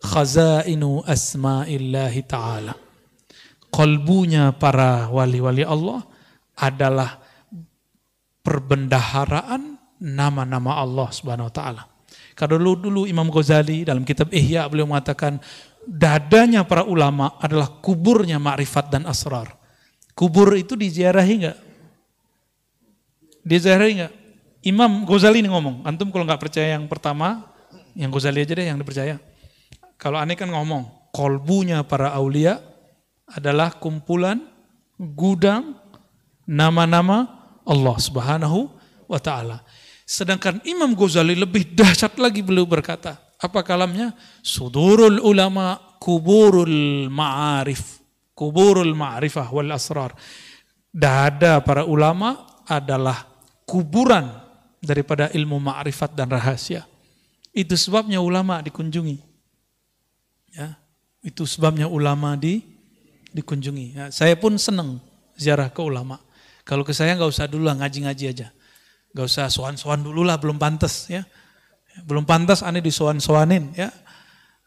khazainu asma'illahi ta'ala. Kolbunya para wali-wali Allah adalah perbendaharaan nama-nama Allah subhanahu wa ta'ala. Karena dulu, dulu Imam Ghazali dalam kitab Ihya beliau mengatakan dadanya para ulama adalah kuburnya makrifat dan asrar. Kubur itu diziarahi enggak? Diziarahi enggak? Imam Ghazali ini ngomong, antum kalau nggak percaya yang pertama, yang Ghazali aja deh yang dipercaya. Kalau aneh kan ngomong, kolbunya para aulia adalah kumpulan gudang nama-nama Allah Subhanahu wa taala. Sedangkan Imam Ghazali lebih dahsyat lagi beliau berkata, apa kalamnya? Sudurul ulama kuburul ma'arif. Kuburul ma'rifah wal asrar. Dada para ulama adalah kuburan daripada ilmu ma'rifat dan rahasia. Itu sebabnya ulama dikunjungi. Ya, itu sebabnya ulama di dikunjungi. Ya, saya pun senang ziarah ke ulama. Kalau ke saya nggak usah dulu lah ngaji-ngaji aja Gak usah soan-soan dulu lah, belum pantas ya. Belum pantas aneh disoan-soanin ya.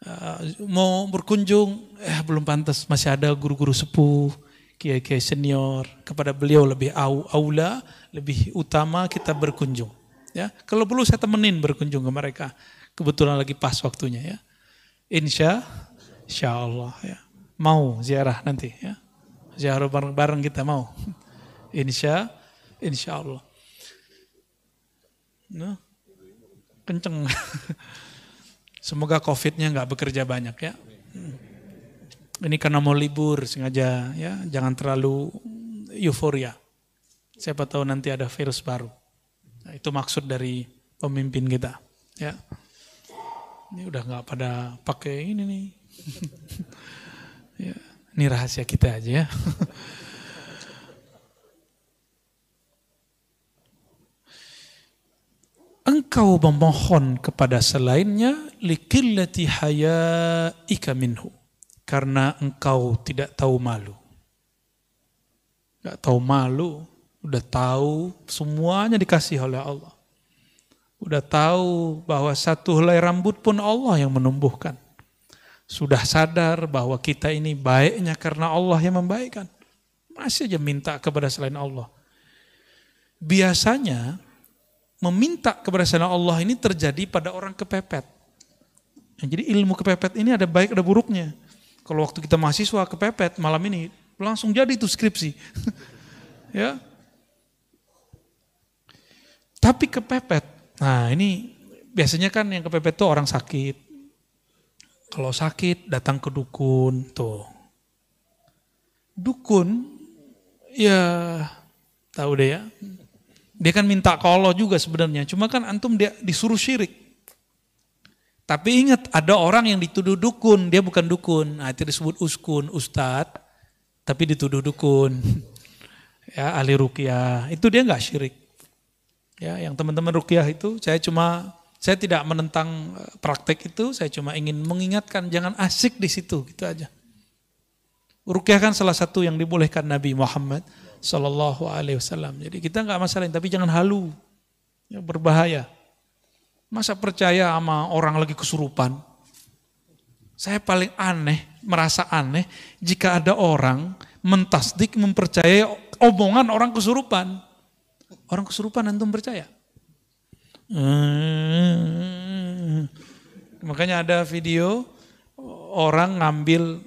Eh, mau berkunjung, eh belum pantas, masih ada guru-guru sepuh, kiai-kiai senior, kepada beliau lebih au, aula, lebih utama kita berkunjung. Ya, kalau perlu saya temenin berkunjung ke mereka. Kebetulan lagi pas waktunya ya. Insya, insya Allah ya. Mau ziarah nanti ya. Ziarah bareng-bareng kita mau. Insya, insya Allah. Nah, kenceng. Semoga COVID-nya nggak bekerja banyak ya. Hmm. Ini karena mau libur sengaja ya, jangan terlalu euforia. Siapa tahu nanti ada virus baru. Nah, itu maksud dari pemimpin kita. Ya, ini udah nggak pada pakai ini nih. ya, ini rahasia kita aja ya. engkau memohon kepada selainnya likillati hayaika minhu karena engkau tidak tahu malu. enggak tahu malu, udah tahu semuanya dikasih oleh Allah. Udah tahu bahwa satu helai rambut pun Allah yang menumbuhkan. Sudah sadar bahwa kita ini baiknya karena Allah yang membaikkan. Masih aja minta kepada selain Allah. Biasanya meminta kepada Allah ini terjadi pada orang kepepet. Nah, jadi ilmu kepepet ini ada baik ada buruknya. Kalau waktu kita mahasiswa kepepet malam ini langsung jadi itu skripsi. ya. Tapi kepepet. Nah, ini biasanya kan yang kepepet itu orang sakit. Kalau sakit datang ke dukun tuh. Dukun ya tahu deh ya dia kan minta ke Allah juga sebenarnya. Cuma kan antum dia disuruh syirik. Tapi ingat ada orang yang dituduh dukun, dia bukan dukun. Nah, itu disebut uskun, ustad, tapi dituduh dukun. ya, ahli rukyah. Itu dia nggak syirik. Ya, yang teman-teman rukyah itu saya cuma saya tidak menentang eh, praktek itu, saya cuma ingin mengingatkan jangan asik di situ, gitu aja. Rukyah kan salah satu yang dibolehkan Nabi Muhammad Sallallahu Alaihi Wasallam. Jadi kita nggak masalahin, tapi jangan halu, ya, berbahaya. Masa percaya sama orang lagi kesurupan? Saya paling aneh, merasa aneh jika ada orang mentasdik mempercayai omongan orang kesurupan. Orang kesurupan antum percaya? Hmm. Makanya ada video orang ngambil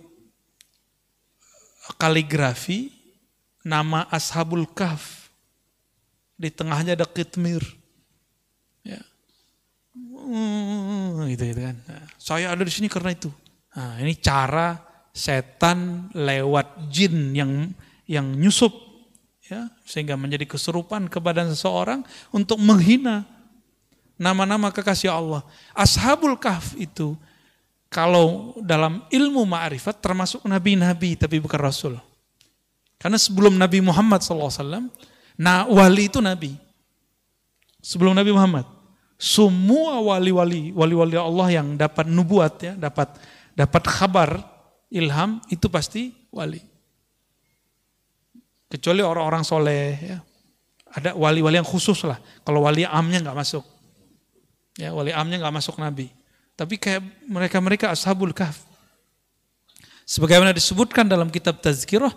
kaligrafi nama Ashabul Kaf Di tengahnya ada Kitmir. Ya. Hmm, gitu, gitu kan. Nah, saya ada di sini karena itu. Nah, ini cara setan lewat jin yang yang nyusup ya sehingga menjadi keserupan ke badan seseorang untuk menghina nama-nama kekasih Allah. Ashabul Kahf itu kalau dalam ilmu ma'rifat termasuk nabi-nabi tapi bukan rasul. Karena sebelum Nabi Muhammad SAW, nah wali itu Nabi. Sebelum Nabi Muhammad, semua wali-wali, wali-wali Allah yang dapat nubuat ya, dapat dapat kabar ilham itu pasti wali. Kecuali orang-orang soleh ya. Ada wali-wali yang khusus lah. Kalau wali amnya nggak masuk. Ya, wali amnya nggak masuk Nabi. Tapi kayak mereka-mereka ashabul kahf. Sebagaimana disebutkan dalam kitab Tazkirah,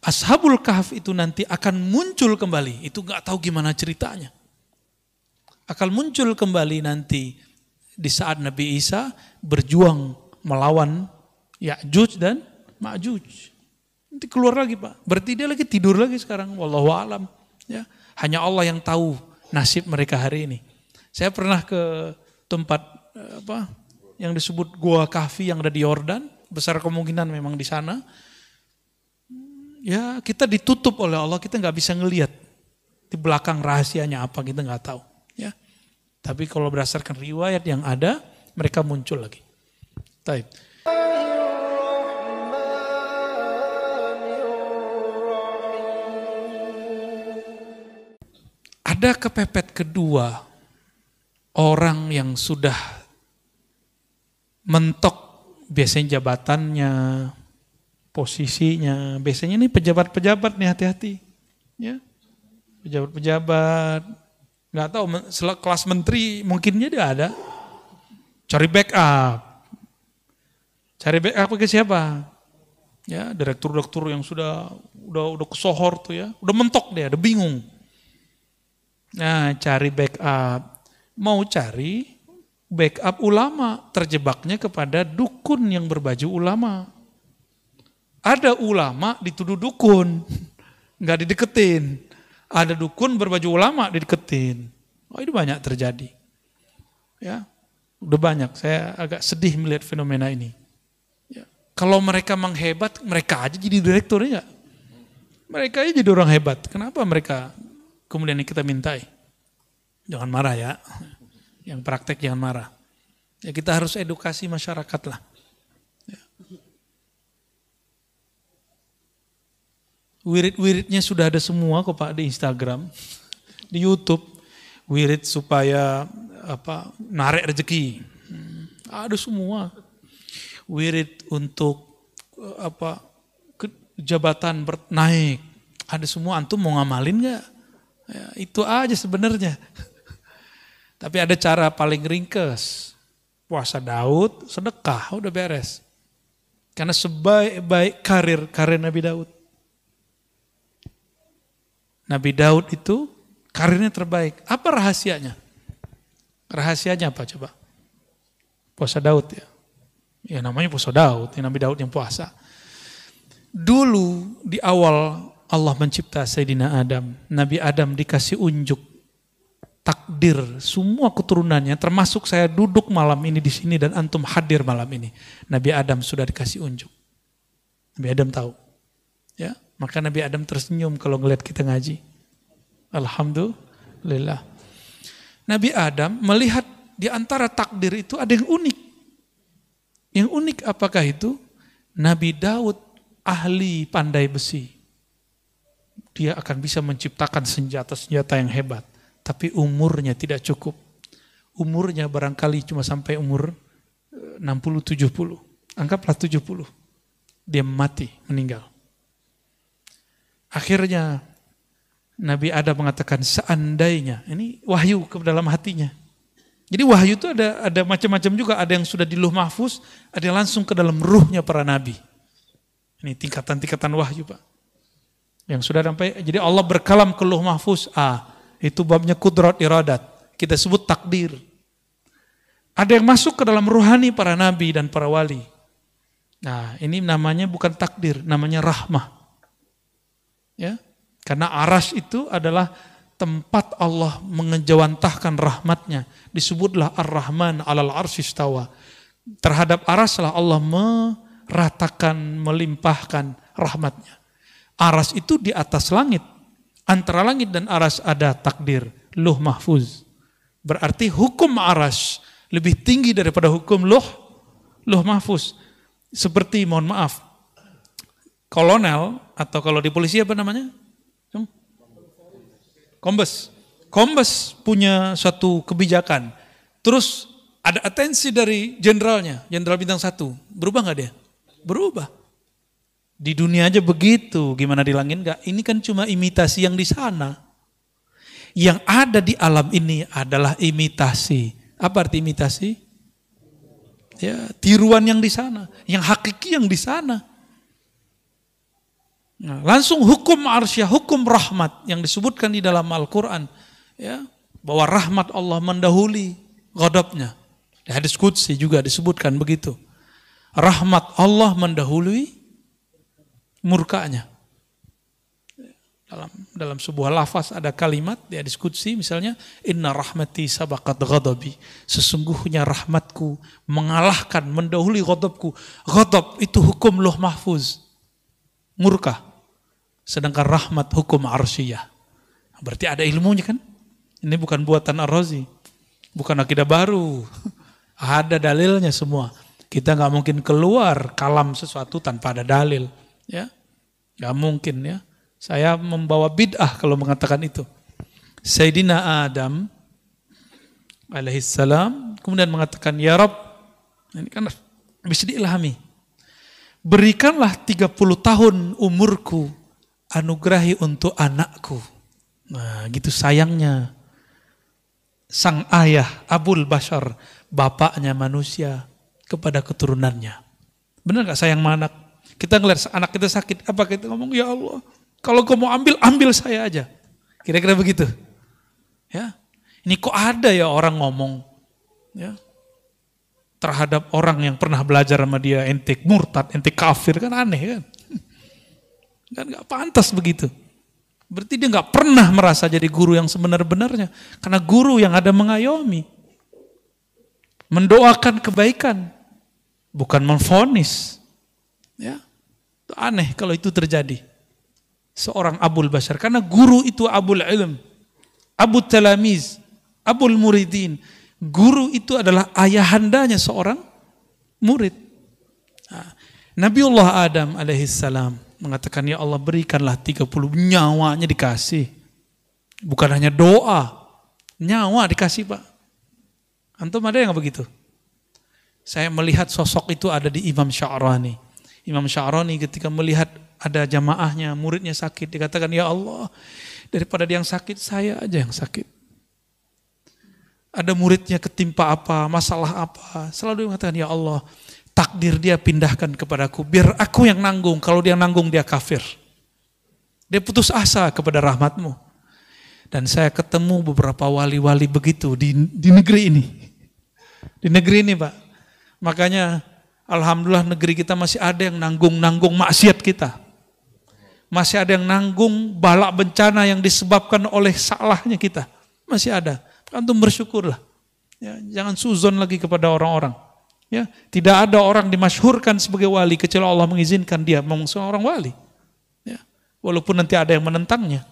Ashabul Kahf itu nanti akan muncul kembali. Itu nggak tahu gimana ceritanya. Akan muncul kembali nanti di saat Nabi Isa berjuang melawan Ya'juj dan Ma'juj. Nanti keluar lagi Pak. Berarti dia lagi tidur lagi sekarang. Wallahu alam. Ya. Hanya Allah yang tahu nasib mereka hari ini. Saya pernah ke tempat eh, apa yang disebut Gua Kahfi yang ada di Yordan. Besar kemungkinan memang di sana ya kita ditutup oleh Allah, kita nggak bisa ngelihat di belakang rahasianya apa kita nggak tahu. Ya, tapi kalau berdasarkan riwayat yang ada, mereka muncul lagi. Taib. Ada kepepet kedua orang yang sudah mentok biasanya jabatannya, posisinya. Biasanya ini pejabat-pejabat nih hati-hati. Ya. Pejabat-pejabat. Gak tahu kelas menteri mungkinnya dia ada. Cari backup. Cari backup ke siapa? Ya, direktur-direktur yang sudah udah udah kesohor tuh ya, udah mentok dia, udah bingung. Nah, cari backup. Mau cari backup ulama, terjebaknya kepada dukun yang berbaju ulama. Ada ulama dituduh dukun, nggak dideketin. Ada dukun berbaju ulama dideketin. Oh, itu banyak terjadi. Ya, udah banyak. Saya agak sedih melihat fenomena ini. Ya. Kalau mereka menghebat, mereka aja jadi direkturnya. Mereka aja jadi orang hebat. Kenapa mereka kemudian kita mintai? Jangan marah ya. Yang praktek jangan marah. Ya kita harus edukasi masyarakat lah. Wirid-wiridnya sudah ada semua kok Pak di Instagram, di YouTube. Wirid supaya apa narik rezeki. Hmm, ada semua. Wirid untuk apa jabatan naik. Ada semua antum mau ngamalin nggak? Ya, itu aja sebenarnya. Tapi ada cara paling ringkes. Puasa Daud, sedekah, udah beres. Karena sebaik-baik karir, karir Nabi Daud. Nabi Daud itu karirnya terbaik. Apa rahasianya? Rahasianya apa coba? Puasa Daud ya. Ya namanya puasa Daud, ya, Nabi Daud yang puasa. Dulu di awal Allah mencipta Sayyidina Adam. Nabi Adam dikasih unjuk takdir semua keturunannya termasuk saya duduk malam ini di sini dan antum hadir malam ini. Nabi Adam sudah dikasih unjuk. Nabi Adam tahu. Ya, maka Nabi Adam tersenyum kalau ngelihat kita ngaji. Alhamdulillah. Nabi Adam melihat di antara takdir itu ada yang unik. Yang unik apakah itu? Nabi Daud ahli pandai besi. Dia akan bisa menciptakan senjata-senjata yang hebat. Tapi umurnya tidak cukup. Umurnya barangkali cuma sampai umur 60-70. Eh, Anggaplah 70. Dia mati, meninggal. Akhirnya Nabi Adam mengatakan seandainya ini wahyu ke dalam hatinya. Jadi wahyu itu ada ada macam-macam juga, ada yang sudah di luh mahfuz, ada yang langsung ke dalam ruhnya para nabi. Ini tingkatan-tingkatan wahyu, Pak. Yang sudah sampai jadi Allah berkalam ke luh mahfuz. Ah, itu babnya kudrat iradat. Kita sebut takdir. Ada yang masuk ke dalam ruhani para nabi dan para wali. Nah, ini namanya bukan takdir, namanya rahmah. Ya. Karena aras itu adalah tempat Allah mengejawantahkan rahmatnya. Disebutlah Ar-Rahman alal arsistawa. Terhadap araslah Allah meratakan, melimpahkan rahmatnya. Aras itu di atas langit. Antara langit dan aras ada takdir, luh mahfuz. Berarti hukum aras lebih tinggi daripada hukum luh, luh mahfuz. Seperti, mohon maaf, kolonel atau kalau di polisi apa namanya? Kombes. Kombes punya satu kebijakan. Terus ada atensi dari jenderalnya, jenderal bintang satu. Berubah nggak dia? Berubah. Di dunia aja begitu, gimana di langit nggak? Ini kan cuma imitasi yang di sana. Yang ada di alam ini adalah imitasi. Apa arti imitasi? Ya, tiruan yang di sana, yang hakiki yang di sana. Nah, langsung hukum arsyah, hukum rahmat yang disebutkan di dalam Al-Quran. Ya, bahwa rahmat Allah mendahului godobnya. Di hadis kudsi juga disebutkan begitu. Rahmat Allah mendahului murkanya. Dalam dalam sebuah lafaz ada kalimat di hadis kudsi misalnya inna rahmati sabakat ghadabi. Sesungguhnya rahmatku mengalahkan mendahului ghadabku. Ghadab itu hukum loh mahfuz. murkah Sedangkan rahmat hukum arsyiah. Berarti ada ilmunya kan? Ini bukan buatan Ar-Razi. Bukan akidah baru. Ada dalilnya semua. Kita nggak mungkin keluar kalam sesuatu tanpa ada dalil. Ya, Nggak mungkin ya. Saya membawa bid'ah kalau mengatakan itu. Sayyidina Adam alaihissalam kemudian mengatakan, Ya Rob, ini kan bisa diilhami. Berikanlah 30 tahun umurku anugerahi untuk anakku. Nah, gitu sayangnya. Sang ayah Abul Bashar, bapaknya manusia kepada keturunannya. Benar gak sayang sama anak? Kita ngeliat anak kita sakit, apa kita ngomong, ya Allah, kalau kau mau ambil, ambil saya aja. Kira-kira begitu. Ya, ini kok ada ya orang ngomong ya, terhadap orang yang pernah belajar sama dia entik murtad, entik kafir kan aneh kan. Kan nggak pantas begitu. Berarti dia gak pernah merasa jadi guru yang sebenar-benarnya. Karena guru yang ada mengayomi. Mendoakan kebaikan. Bukan memfonis. Ya. Itu aneh kalau itu terjadi. Seorang Abul Bashar. Karena guru itu Abul Ilm. Abu Talamiz. Abul Muridin. Guru itu adalah ayahandanya seorang murid. Nah, Nabiullah Adam alaihissalam mengatakan ya Allah berikanlah 30 nyawanya dikasih. Bukan hanya doa, nyawa dikasih Pak. Antum ada yang begitu? Saya melihat sosok itu ada di Imam Sya'rani. Imam Sya'rani ketika melihat ada jamaahnya, muridnya sakit, dikatakan ya Allah, daripada dia yang sakit, saya aja yang sakit. Ada muridnya ketimpa apa, masalah apa, selalu mengatakan ya Allah, Takdir dia pindahkan kepadaku, biar aku yang nanggung. Kalau dia nanggung, dia kafir. Dia putus asa kepada rahmatmu. Dan saya ketemu beberapa wali-wali begitu di, di negeri ini. Di negeri ini Pak. Makanya Alhamdulillah negeri kita masih ada yang nanggung-nanggung maksiat kita. Masih ada yang nanggung balak bencana yang disebabkan oleh salahnya kita. masih ada. Antum bersyukurlah. Ya, jangan suzon lagi kepada orang-orang. Ya, tidak ada orang dimasyhurkan sebagai wali kecuali Allah mengizinkan dia memang seorang wali. Ya, walaupun nanti ada yang menentangnya.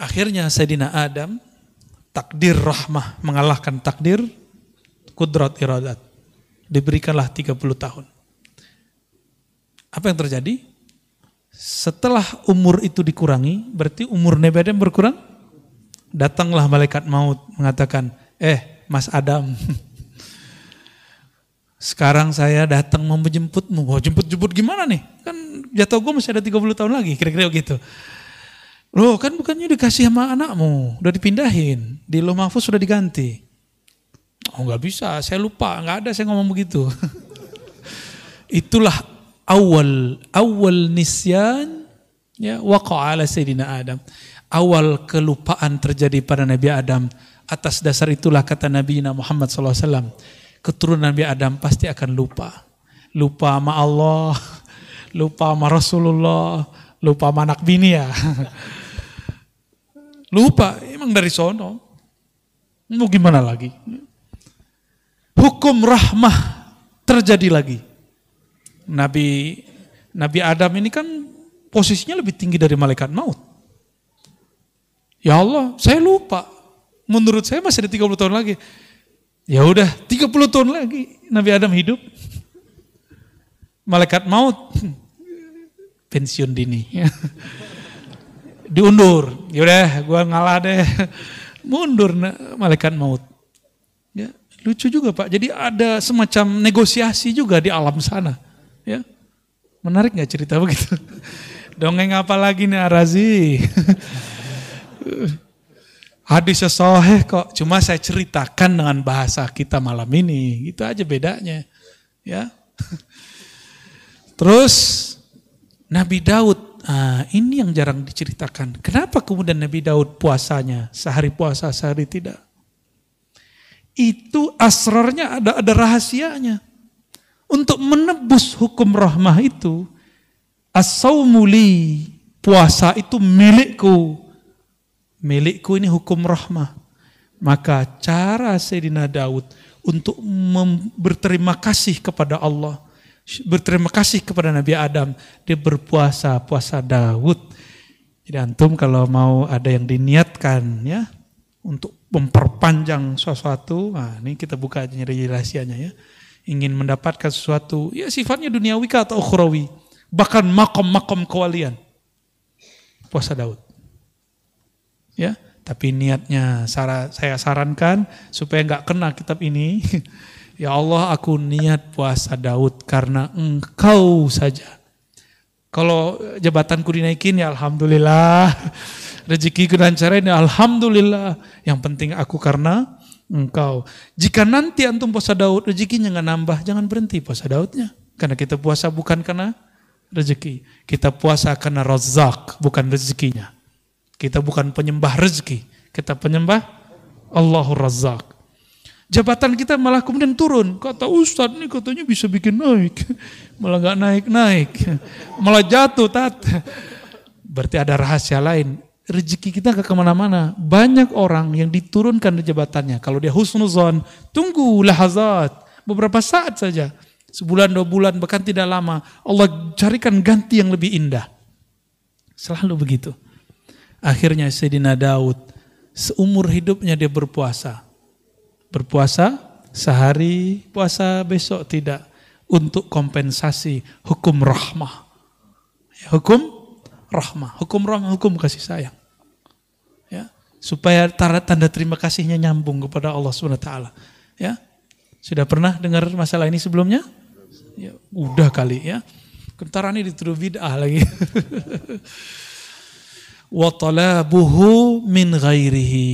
Akhirnya Sayyidina Adam takdir rahmah mengalahkan takdir kudrat iradat. Diberikanlah 30 tahun. Apa yang terjadi? Setelah umur itu dikurangi, berarti umur Nabi Adam berkurang Datanglah malaikat maut mengatakan, eh Mas Adam, sekarang saya datang mau menjemputmu. Wah, jemput-jemput gimana nih? Kan jatuh gue masih ada 30 tahun lagi, kira-kira gitu. Loh kan bukannya dikasih sama anakmu, udah dipindahin, di lo mahfuz sudah diganti. Oh nggak bisa, saya lupa, nggak ada saya ngomong begitu. Itulah awal awal nisyan ya waqaala ala Sayyidina Adam awal kelupaan terjadi pada Nabi Adam. Atas dasar itulah kata Nabi Muhammad SAW, keturunan Nabi Adam pasti akan lupa. Lupa sama Allah, lupa sama Rasulullah, lupa sama anak bini ya. Lupa, emang dari sono. Mau gimana lagi? Hukum rahmah terjadi lagi. Nabi Nabi Adam ini kan posisinya lebih tinggi dari malaikat maut. Ya Allah, saya lupa. Menurut saya masih ada 30 tahun lagi. Ya udah, 30 tahun lagi Nabi Adam hidup. Malaikat maut pensiun dini. Diundur. Ya udah, gua ngalah deh. Mundur malaikat maut. Ya, lucu juga Pak. Jadi ada semacam negosiasi juga di alam sana. Ya. Menarik nggak cerita begitu? Dongeng apa lagi nih Arazi? Hadisnya soheh kok, cuma saya ceritakan dengan bahasa kita malam ini. Itu aja bedanya. Ya. Terus Nabi Daud, ah, ini yang jarang diceritakan. Kenapa kemudian Nabi Daud puasanya sehari puasa sehari tidak? Itu asrarnya ada ada rahasianya. Untuk menebus hukum rahmah itu, asaumuli puasa itu milikku milikku ini hukum rahmah. Maka cara Sayyidina Daud untuk berterima kasih kepada Allah, berterima kasih kepada Nabi Adam, dia berpuasa, puasa Daud. Jadi antum kalau mau ada yang diniatkan ya, untuk memperpanjang sesuatu, nah ini kita buka aja rahasianya ya. Ingin mendapatkan sesuatu, ya sifatnya duniawi atau ukhrawi, bahkan makom-makom kewalian. Puasa Daud ya tapi niatnya saya sarankan supaya nggak kena kitab ini ya Allah aku niat puasa Daud karena engkau saja kalau jabatanku dinaikin ya alhamdulillah rezeki kelancaran ya alhamdulillah yang penting aku karena engkau jika nanti antum puasa Daud rezekinya nggak nambah jangan berhenti puasa Daudnya karena kita puasa bukan karena rezeki kita puasa karena rozak bukan rezekinya kita bukan penyembah rezeki, kita penyembah Allahur Razak. Jabatan kita malah kemudian turun. Kata Ustadz ini katanya bisa bikin naik. Malah nggak naik-naik. Malah jatuh. Tat. Berarti ada rahasia lain. Rezeki kita ke kemana-mana. Banyak orang yang diturunkan di jabatannya. Kalau dia husnuzon, tunggu lahazat. Beberapa saat saja sebulan dua bulan bahkan tidak lama Allah carikan ganti yang lebih indah selalu begitu Akhirnya Sayyidina Daud seumur hidupnya dia berpuasa. Berpuasa sehari, puasa besok tidak untuk kompensasi hukum rahmah. Ya, hukum rahmah, hukum rahmah, hukum kasih sayang. Ya, supaya tanda terima kasihnya nyambung kepada Allah SWT. Ya. Sudah pernah dengar masalah ini sebelumnya? Ya, udah kali ya. Kentara ini dituduh bid'ah lagi. wa talabuhu min ghairihi.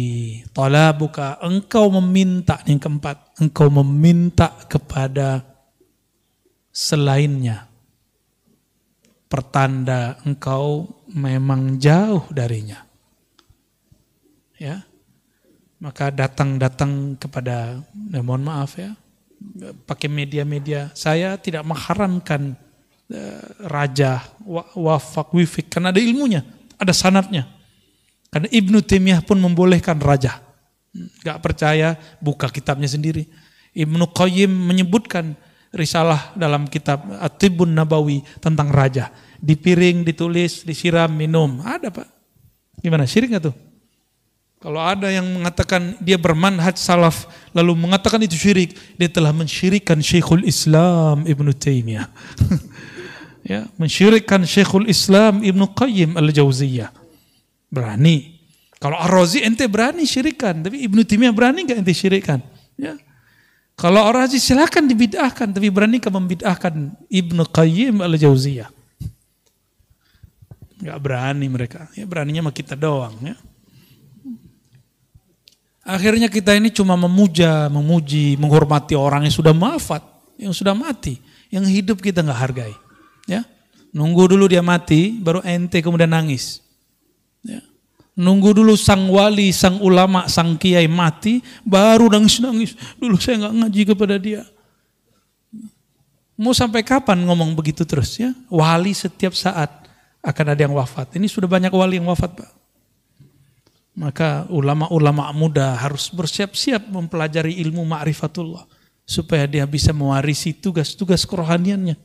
Talabuka engkau meminta yang keempat, engkau meminta kepada selainnya. Pertanda engkau memang jauh darinya. Ya. Maka datang-datang kepada ya mohon maaf ya, pakai media-media. Saya tidak mengharamkan eh, raja wafak wifik karena ada ilmunya ada sanatnya. Karena Ibnu Timiyah pun membolehkan raja. Gak percaya, buka kitabnya sendiri. Ibnu Qayyim menyebutkan risalah dalam kitab Atibun Nabawi tentang raja. Di piring, ditulis, disiram, minum. Ada pak. Gimana, syirik gak tuh? Kalau ada yang mengatakan dia bermanhaj salaf, lalu mengatakan itu syirik, dia telah mensyirikan Syekhul Islam Ibnu Taimiyah. ya, mensyirikkan Syekhul Islam Ibnu Qayyim Al-Jauziyah. Berani. Kalau Ar-Razi ente berani syirikan, tapi Ibnu Timiyah berani nggak ente syirikan? Ya. Kalau Ar-Razi silakan dibid'ahkan, tapi berani beranikah membid'ahkan Ibnu Qayyim Al-Jauziyah? Nggak berani mereka. Ya beraninya sama kita doang ya. Akhirnya kita ini cuma memuja, memuji, menghormati orang yang sudah mafat, yang sudah mati, yang hidup kita nggak hargai. Ya. Nunggu dulu dia mati, baru ente kemudian nangis. Ya. Nunggu dulu sang wali, sang ulama, sang kiai mati, baru nangis-nangis. Dulu saya nggak ngaji kepada dia. Mau sampai kapan ngomong begitu terus ya? Wali setiap saat akan ada yang wafat. Ini sudah banyak wali yang wafat, Pak. Maka ulama-ulama muda harus bersiap-siap mempelajari ilmu ma'rifatullah supaya dia bisa mewarisi tugas-tugas kerohaniannya.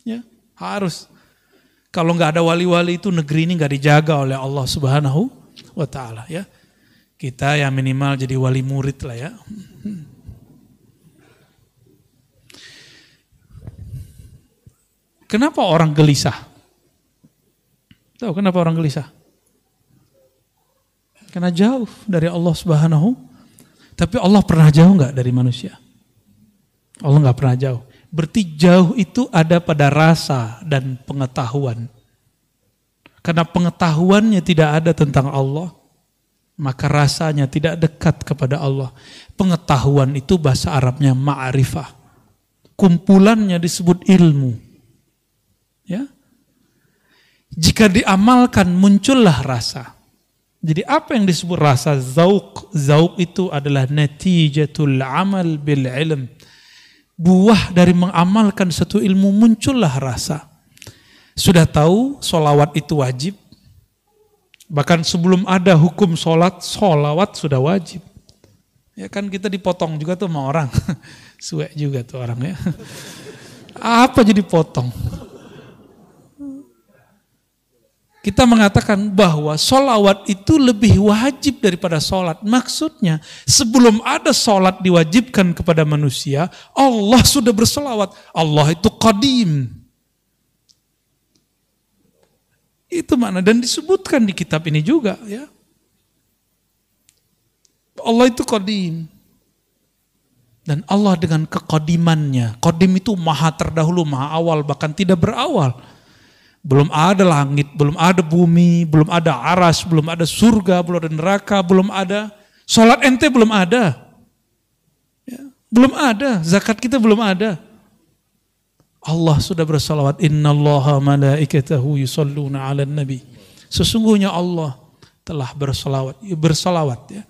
Ya. Harus. Kalau nggak ada wali-wali itu negeri ini nggak dijaga oleh Allah Subhanahu wa taala ya. Kita yang minimal jadi wali murid lah ya. Kenapa orang gelisah? Tahu kenapa orang gelisah? Karena jauh dari Allah Subhanahu. Tapi Allah pernah jauh nggak dari manusia? Allah nggak pernah jauh. Berarti jauh itu ada pada rasa dan pengetahuan. Karena pengetahuannya tidak ada tentang Allah, maka rasanya tidak dekat kepada Allah. Pengetahuan itu bahasa Arabnya ma'rifah. Kumpulannya disebut ilmu. Ya. Jika diamalkan muncullah rasa. Jadi apa yang disebut rasa zauk? Zauk itu adalah natijatul amal bil ilm buah dari mengamalkan satu ilmu muncullah rasa. Sudah tahu solawat itu wajib, bahkan sebelum ada hukum solat, solawat sudah wajib. Ya kan kita dipotong juga tuh sama orang, suek juga tuh orangnya Apa jadi potong? kita mengatakan bahwa solawat itu lebih wajib daripada sholat. Maksudnya, sebelum ada sholat diwajibkan kepada manusia, Allah sudah bersolawat. Allah itu qadim. Itu makna dan disebutkan di kitab ini juga ya. Allah itu qadim. Dan Allah dengan kekodimannya, kodim itu maha terdahulu, maha awal, bahkan tidak berawal belum ada langit, belum ada bumi, belum ada aras, belum ada surga, belum ada neraka, belum ada. Sholat ente belum ada. Ya, belum ada, zakat kita belum ada. Allah sudah bersalawat, Inna allaha malaikatahu yusalluna ala nabi. Sesungguhnya Allah telah bersalawat, ya, bersalawat ya.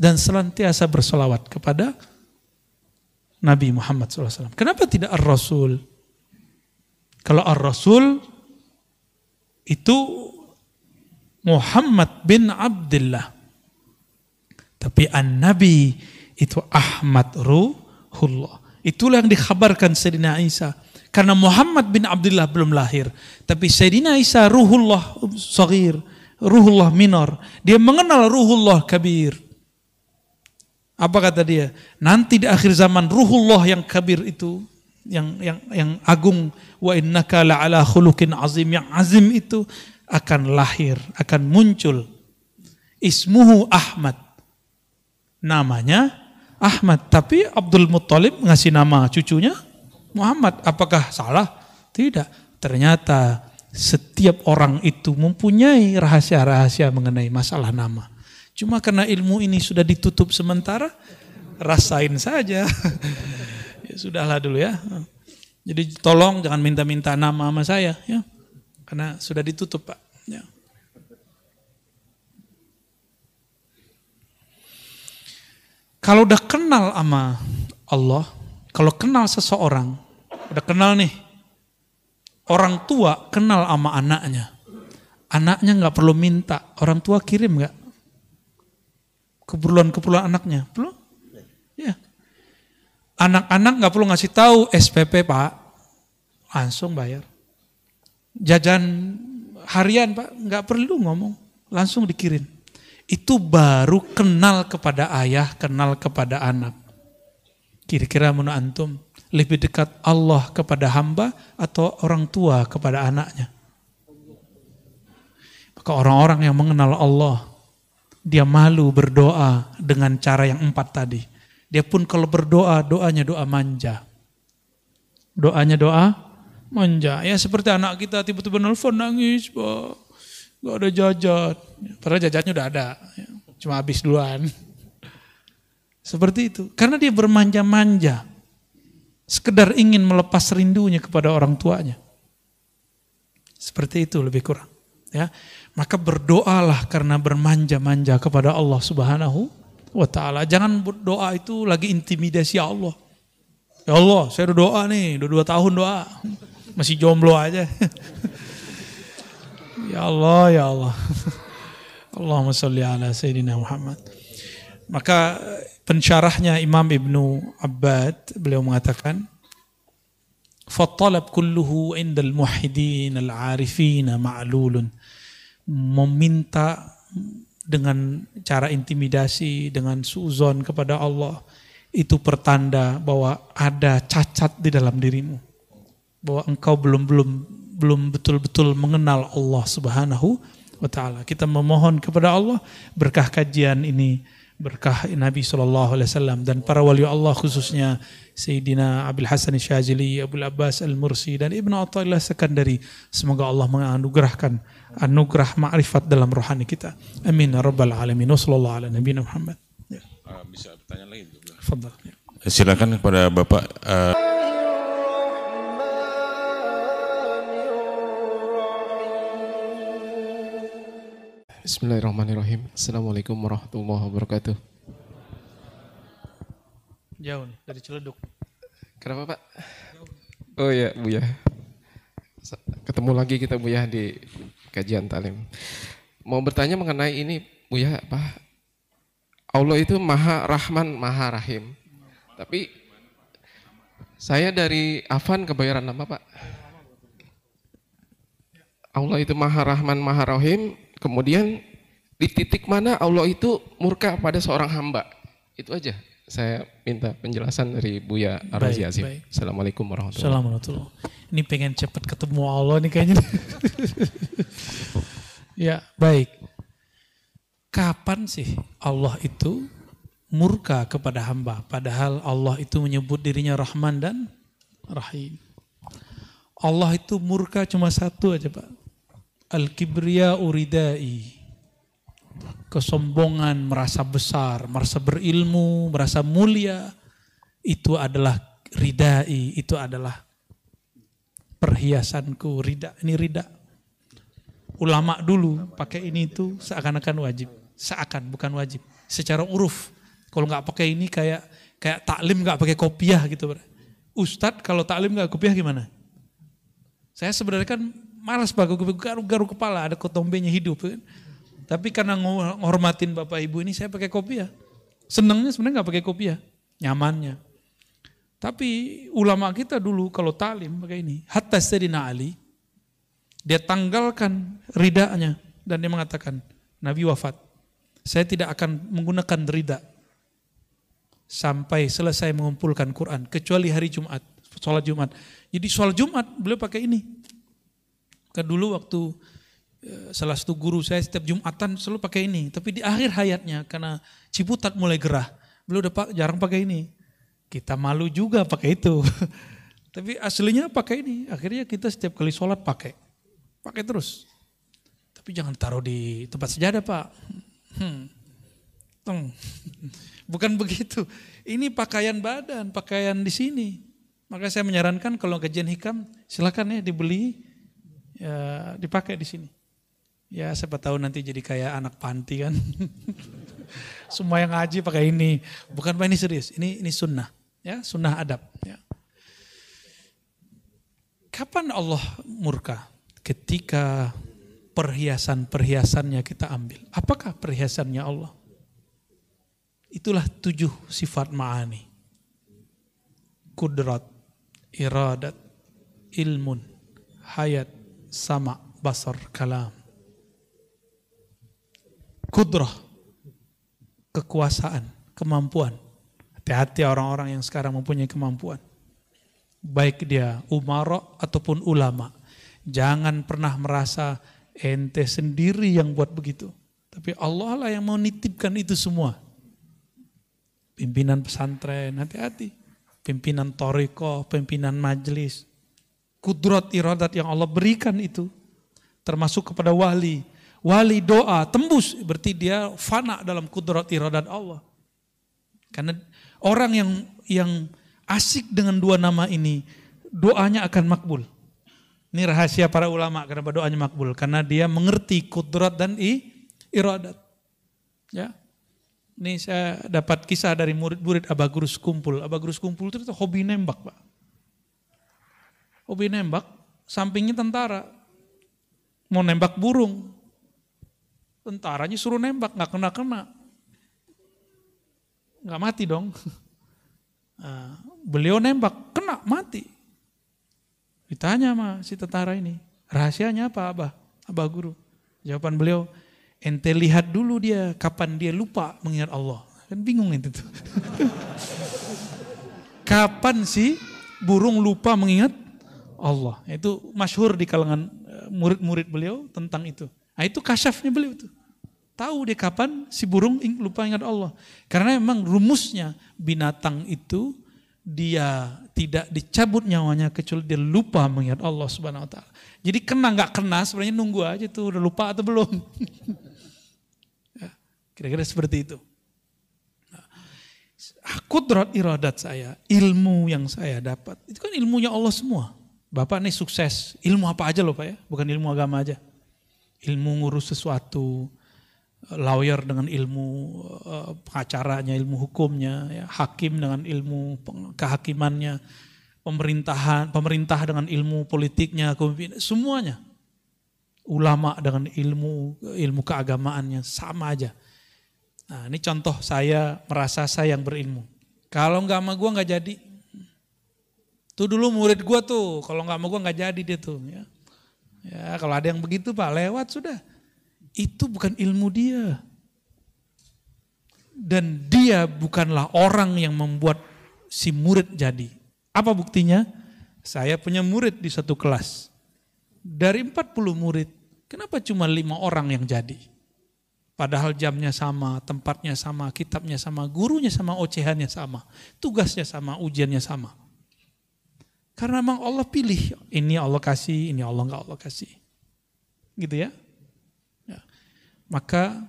Dan selantiasa bersalawat kepada Nabi Muhammad SAW. Kenapa tidak Ar-Rasul? Kalau Ar-Rasul itu Muhammad bin Abdullah. Tapi An-Nabi itu Ahmad Ruhullah. Itulah yang dikhabarkan Sayyidina Isa. Karena Muhammad bin Abdullah belum lahir. Tapi Sayyidina Isa Ruhullah Sagir, Ruhullah Minor. Dia mengenal Ruhullah Kabir. Apa kata dia? Nanti di akhir zaman Ruhullah yang Kabir itu, yang yang yang agung wa innaka la'ala khuluqin azim yang azim itu akan lahir, akan muncul. Ismuhu Ahmad. Namanya Ahmad, tapi Abdul Muttalib ngasih nama cucunya Muhammad. Apakah salah? Tidak. Ternyata setiap orang itu mempunyai rahasia-rahasia mengenai masalah nama. Cuma karena ilmu ini sudah ditutup sementara, rasain saja. ya sudahlah dulu ya. Jadi tolong jangan minta-minta nama sama saya ya. Karena sudah ditutup Pak. Ya. Kalau udah kenal sama Allah, kalau kenal seseorang, udah kenal nih, orang tua kenal sama anaknya. Anaknya nggak perlu minta, orang tua kirim nggak? Keperluan-keperluan anaknya, belum? Ya, Anak-anak nggak perlu ngasih tahu SPP Pak, langsung bayar. Jajan harian Pak, nggak perlu ngomong, langsung dikirim. Itu baru kenal kepada ayah, kenal kepada anak. Kira-kira menurut antum, lebih dekat Allah kepada hamba atau orang tua kepada anaknya? Maka orang-orang yang mengenal Allah, dia malu berdoa dengan cara yang empat tadi. Dia pun kalau berdoa, doanya doa manja. Doanya doa manja. Ya seperti anak kita tiba-tiba nelfon nangis, Pak. Gak ada jajan. Padahal jajannya udah ada. Ya, cuma habis duluan. Seperti itu. Karena dia bermanja-manja. Sekedar ingin melepas rindunya kepada orang tuanya. Seperti itu lebih kurang. Ya, maka berdoalah karena bermanja-manja kepada Allah Subhanahu wa ta'ala. Jangan doa itu lagi intimidasi Allah. Ya Allah, saya udah doa nih, udah dua tahun doa. Masih jomblo aja. ya Allah, ya Allah. Allahumma salli ala Sayyidina Muhammad. Maka pensyarahnya Imam Ibnu Abbad, beliau mengatakan, فالطلب كُلُّهُ عند الموحدين الْعَارِفِينَ مَعْلُولٌ meminta dengan cara intimidasi, dengan suzon kepada Allah, itu pertanda bahwa ada cacat di dalam dirimu. Bahwa engkau belum belum belum betul-betul mengenal Allah Subhanahu wa taala. Kita memohon kepada Allah berkah kajian ini berkah Nabi Shallallahu Alaihi Wasallam dan para wali Allah khususnya Sayyidina Abil Hasan Syazili, Abu Abbas Al Mursi dan Ibnu Athaillah Sekandari. Semoga Allah menganugerahkan anugerah ma'rifat dalam rohani kita. Amin. Ya rabbal alamin. Wassalamualaikum ala nabiyina Muhammad. Ya. Uh, bisa bertanya lagi? Fadal. Ya. Silakan kepada Bapak. Uh... Bismillahirrahmanirrahim. Assalamualaikum warahmatullahi wabarakatuh. Jauh nih, dari Ciledug. Kenapa Pak? Oh ya, Bu ya. Ketemu lagi kita Bu ya di kajian talim. Mau bertanya mengenai ini, Buya, apa? Allah itu Maha Rahman, Maha Rahim. Tapi saya dari Afan kebayaran Lama, Pak. Allah itu Maha Rahman, Maha Rahim. Kemudian di titik mana Allah itu murka pada seorang hamba. Itu aja saya minta penjelasan dari Buya Arzi Asif. Assalamualaikum warahmatullahi wabarakatuh ini pengen cepat ketemu Allah nih kayaknya. ya, baik. Kapan sih Allah itu murka kepada hamba? Padahal Allah itu menyebut dirinya Rahman dan Rahim. Allah itu murka cuma satu aja Pak. Al-kibriya uridai. Kesombongan, merasa besar, merasa berilmu, merasa mulia. Itu adalah ridai, itu adalah perhiasanku rida ini rida ulama dulu pakai ini itu seakan-akan wajib seakan bukan wajib secara uruf kalau nggak pakai ini kayak kayak taklim nggak pakai kopiah gitu Ustadz kalau taklim nggak kopiah gimana saya sebenarnya kan malas pakai kopiah garuk-garuk kepala ada kotombenya hidup kan? tapi karena menghormatin bapak ibu ini saya pakai kopiah Senangnya sebenarnya nggak pakai kopiah nyamannya tapi ulama kita dulu kalau talim pakai ini, hatta Sayyidina Ali, dia tanggalkan ridanya dan dia mengatakan, Nabi wafat, saya tidak akan menggunakan rida sampai selesai mengumpulkan Quran, kecuali hari Jumat, sholat Jumat. Jadi sholat Jumat beliau pakai ini. Kan dulu waktu eh, salah satu guru saya setiap Jumatan selalu pakai ini, tapi di akhir hayatnya karena ciputat mulai gerah, beliau udah jarang pakai ini kita malu juga pakai itu. Tapi aslinya pakai ini. Akhirnya kita setiap kali sholat pakai. Pakai terus. Tapi jangan taruh di tempat sejadah pak. Hmm. Bukan begitu. Ini pakaian badan, pakaian di sini. Maka saya menyarankan kalau kajian hikam silakan ya dibeli, ya, dipakai di sini. Ya siapa tahu nanti jadi kayak anak panti kan. Semua yang ngaji pakai ini. Bukan pak ini serius, ini ini sunnah. Ya, sunnah adab. Ya. Kapan Allah murka? Ketika perhiasan-perhiasannya kita ambil. Apakah perhiasannya Allah? Itulah tujuh sifat ma'ani. Kudrat, iradat, ilmun, hayat, sama, basar, kalam. Kudrah, kekuasaan, kemampuan, Hati-hati orang-orang yang sekarang mempunyai kemampuan. Baik dia umarok ataupun ulama. Jangan pernah merasa ente sendiri yang buat begitu. Tapi Allah lah yang mau nitipkan itu semua. Pimpinan pesantren, hati-hati. Pimpinan toriko, pimpinan majelis. Kudrat iradat yang Allah berikan itu. Termasuk kepada wali. Wali doa, tembus. Berarti dia fana dalam kudrat iradat Allah. Karena Orang yang yang asik dengan dua nama ini, doanya akan makbul. Ini rahasia para ulama kenapa doanya makbul karena dia mengerti kudrat dan i, iradat. Ya. Ini saya dapat kisah dari murid-murid Abagurus Kumpul. Abagurus Kumpul itu, itu hobi nembak, Pak. Hobi nembak, sampingnya tentara. Mau nembak burung. Tentaranya suruh nembak, nggak kena-kena nggak mati dong. Ah, beliau nembak, kena mati. Ditanya sama si tentara ini, rahasianya apa abah? Abah guru. Jawaban beliau, ente lihat dulu dia kapan dia lupa mengingat Allah. Kan bingung itu tuh. kapan sih burung lupa mengingat Allah? Itu masyhur di kalangan eh, murid-murid beliau tentang itu. Nah itu kasyafnya beliau tuh. Tahu deh kapan si burung lupa ingat Allah. Karena memang rumusnya binatang itu dia tidak dicabut nyawanya kecuali dia lupa mengingat Allah Subhanahu wa taala. Jadi kena nggak kena sebenarnya nunggu aja tuh udah lupa atau belum. Ya, kira-kira seperti itu. Nah, kudrat iradat saya, ilmu yang saya dapat, itu kan ilmunya Allah semua. Bapak nih sukses, ilmu apa aja loh Pak ya, bukan ilmu agama aja. Ilmu ngurus sesuatu, lawyer dengan ilmu eh, pengacaranya, ilmu hukumnya, ya, hakim dengan ilmu kehakimannya, pemerintahan, pemerintah dengan ilmu politiknya, semuanya. Ulama dengan ilmu ilmu keagamaannya sama aja. Nah, ini contoh saya merasa saya yang berilmu. Kalau nggak sama gua nggak jadi. Tuh dulu murid gua tuh, kalau nggak sama gua nggak jadi dia tuh. Ya, ya kalau ada yang begitu pak, lewat sudah itu bukan ilmu dia. Dan dia bukanlah orang yang membuat si murid jadi. Apa buktinya? Saya punya murid di satu kelas. Dari 40 murid, kenapa cuma lima orang yang jadi? Padahal jamnya sama, tempatnya sama, kitabnya sama, gurunya sama, ocehannya sama, tugasnya sama, ujiannya sama. Karena memang Allah pilih, ini Allah kasih, ini Allah enggak Allah kasih. Gitu ya. Maka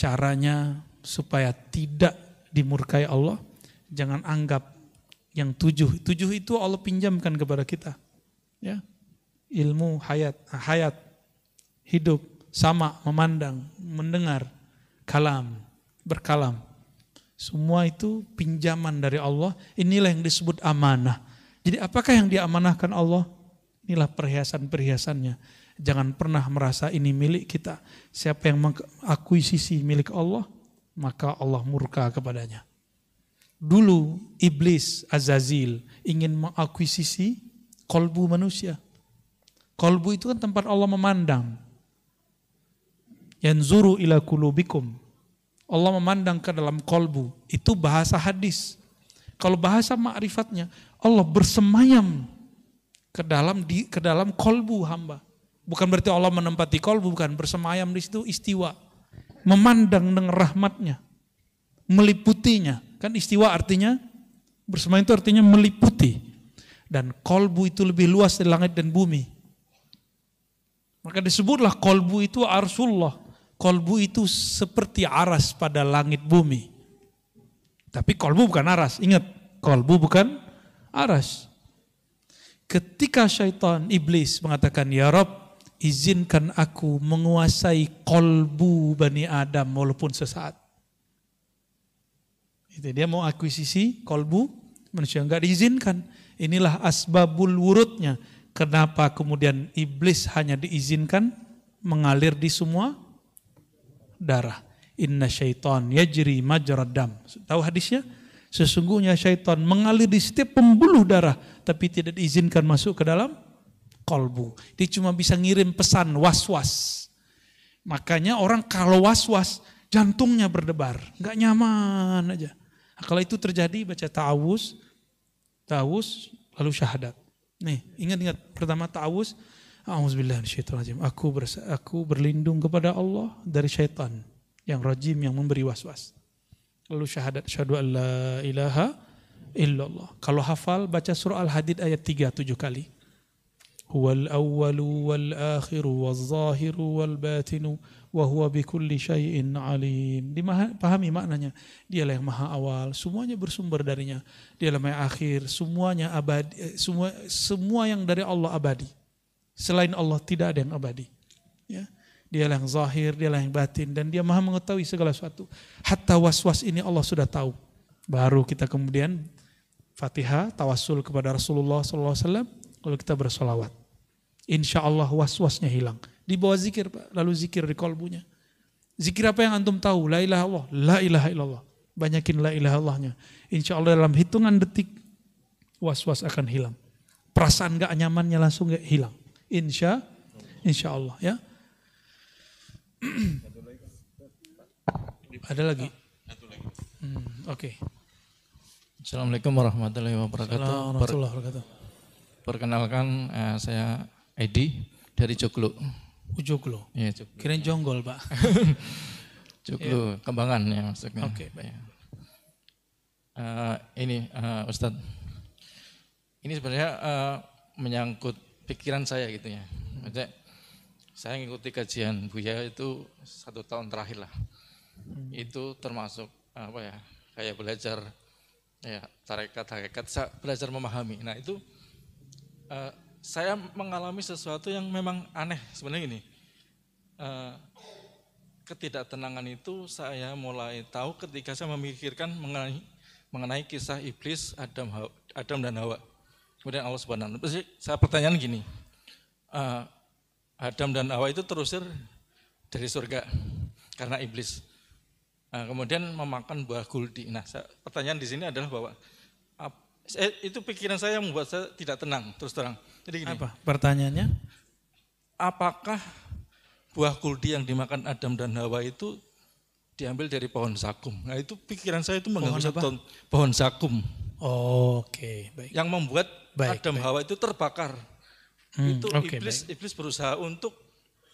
caranya supaya tidak dimurkai Allah, jangan anggap yang tujuh. Tujuh itu Allah pinjamkan kepada kita. Ya, ilmu hayat, hayat, hidup, sama, memandang, mendengar, kalam, berkalam. Semua itu pinjaman dari Allah. Inilah yang disebut amanah. Jadi apakah yang diamanahkan Allah? Inilah perhiasan-perhiasannya Jangan pernah merasa ini milik kita. Siapa yang mengakuisisi milik Allah, maka Allah murka kepadanya. Dulu iblis Azazil ingin mengakuisisi kolbu manusia. Kolbu itu kan tempat Allah memandang. Yang zuru ila kulubikum. Allah memandang ke dalam kolbu. Itu bahasa hadis. Kalau bahasa makrifatnya, Allah bersemayam ke dalam di, ke dalam kolbu hamba. Bukan berarti Allah menempati kolbu, bukan bersemayam di situ istiwa. Memandang dengan rahmatnya, meliputinya. Kan istiwa artinya, bersemayam itu artinya meliputi. Dan kolbu itu lebih luas dari langit dan bumi. Maka disebutlah kolbu itu arsullah. Kolbu itu seperti aras pada langit bumi. Tapi kolbu bukan aras. Ingat, kolbu bukan aras. Ketika syaitan iblis mengatakan, Ya Rob, izinkan aku menguasai kolbu Bani Adam walaupun sesaat. Itu dia mau akuisisi kolbu manusia Enggak diizinkan. Inilah asbabul wurudnya. Kenapa kemudian iblis hanya diizinkan mengalir di semua darah. Inna syaitan yajri majradam. Tahu hadisnya? Sesungguhnya syaitan mengalir di setiap pembuluh darah tapi tidak diizinkan masuk ke dalam kolbu. Dia cuma bisa ngirim pesan was-was. Makanya orang kalau was-was, jantungnya berdebar. Nggak nyaman aja. Nah, kalau itu terjadi, baca ta'awus, ta'awus, lalu syahadat. Nih, ingat-ingat. Pertama ta'awus, Aku aku berlindung kepada Allah dari syaitan yang rajim yang memberi was-was. Lalu syahadat syahadu Allah ilaha illallah. Kalau hafal baca surah Al-Hadid ayat 3 7 kali. هو الأول والآخر والظاهر والباطن وهو بكل شيء عليم alim. Dipahami maknanya. Dialah yang maha awal, semuanya bersumber darinya. Dialah yang akhir, semuanya abadi, eh, semua semua yang dari Allah abadi. Selain Allah tidak ada yang abadi. Ya. Dialah yang zahir, dialah yang batin dan dia maha mengetahui segala sesuatu. Hatta waswas was ini Allah sudah tahu. Baru kita kemudian Fatihah, tawasul kepada Rasulullah Alaihi Wasallam kalau kita bersolawat. Insya Allah was-wasnya hilang. Di bawah zikir Pak, lalu zikir di kolbunya. Zikir apa yang antum tahu? La ilaha Allah, la ilaha illallah. Banyakin la ilaha Allahnya. Insya Allah dalam hitungan detik was-was akan hilang. Perasaan gak nyamannya langsung gak hilang. Insya, insya Allah ya. Ada lagi? Hmm, Oke. Okay. Assalamualaikum warahmatullahi wabarakatuh. Assalamualaikum warahmatullahi wabarakatuh. Perkenalkan uh, saya Edi dari Joglo. Oh, Joglo. Iya, Joglo. Kirain Jonggol, Pak. Joglo, ya. Kembangan ya maksudnya. Oke, okay, iya. Uh, eh, ini uh, Ustadz. Ini sebenarnya uh, menyangkut pikiran saya gitu ya. Maksudnya, saya mengikuti kajian Buya itu satu tahun terakhir lah. Hmm. Itu termasuk apa ya? Kayak belajar ya tarekat tarekat belajar memahami. Nah, itu uh, saya mengalami sesuatu yang memang aneh sebenarnya ini. Uh, eh, ketidaktenangan itu saya mulai tahu ketika saya memikirkan mengenai mengenai kisah iblis Adam Adam dan Hawa. Kemudian Allah Subhanahu Wataala. Saya pertanyaan gini, uh, Adam dan Hawa itu terusir dari surga karena iblis. Nah, kemudian memakan buah guldi. Nah, pertanyaan di sini adalah bahwa saya, eh, itu pikiran saya membuat saya tidak tenang terus terang. Jadi gini, apa pertanyaannya? Apakah buah kuldi yang dimakan Adam dan Hawa itu diambil dari pohon sakum? Nah itu pikiran saya itu mengganggu pohon, pohon, pohon sakum. Oh, Oke, okay. Yang membuat baik, Adam baik. Hawa itu terbakar. Hmm, itu okay, iblis baik. iblis berusaha untuk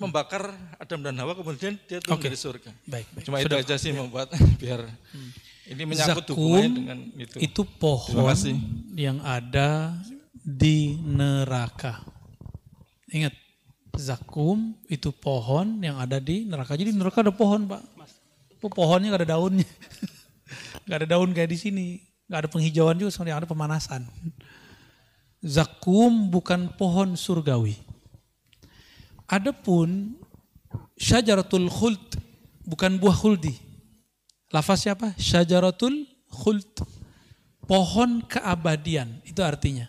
membakar Adam dan Hawa kemudian dia turun okay. dari surga. Baik, baik. Cuma Sudah, itu aja sih ya. membuat biar hmm. Ini menyangkut zakum dengan itu. itu pohon yang ada di neraka. Ingat, zakum itu pohon yang ada di neraka. Jadi neraka ada pohon, Pak. Pohonnya gak ada daunnya. gak ada daun kayak di sini. Gak ada penghijauan juga, sebenarnya ada pemanasan. Zakum bukan pohon surgawi. Adapun syajaratul khuld bukan buah khuldi. Lafaz siapa? Syajaratul khult, Pohon keabadian, itu artinya.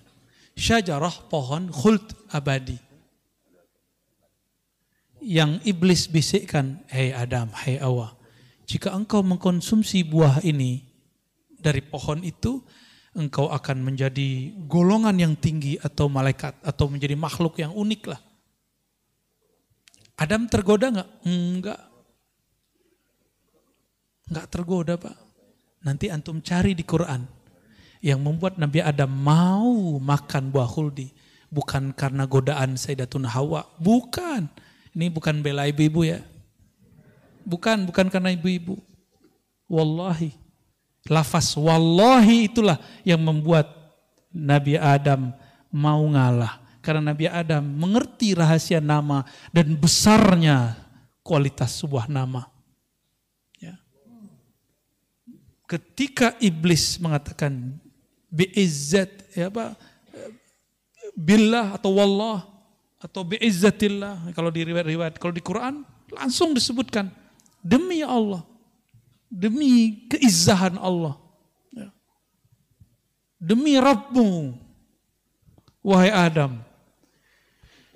Syajarah pohon khult abadi. Yang iblis bisikkan, hei Adam, hei Allah. jika engkau mengkonsumsi buah ini dari pohon itu, engkau akan menjadi golongan yang tinggi atau malaikat atau menjadi makhluk yang unik lah. Adam tergoda nggak? Enggak. Nggak tergoda Pak. Nanti antum cari di Quran. Yang membuat Nabi Adam mau makan buah huldi. Bukan karena godaan Sayyidatun Hawa. Bukan. Ini bukan bela ibu-ibu ya. Bukan, bukan karena ibu-ibu. Wallahi. Lafaz wallahi itulah yang membuat Nabi Adam mau ngalah. Karena Nabi Adam mengerti rahasia nama dan besarnya kualitas sebuah nama. ketika iblis mengatakan biizzat ya apa billah atau wallah atau biizzatillah kalau di riwayat-riwayat kalau di Quran langsung disebutkan demi Allah demi keizahan Allah ya. demi Rabbmu wahai Adam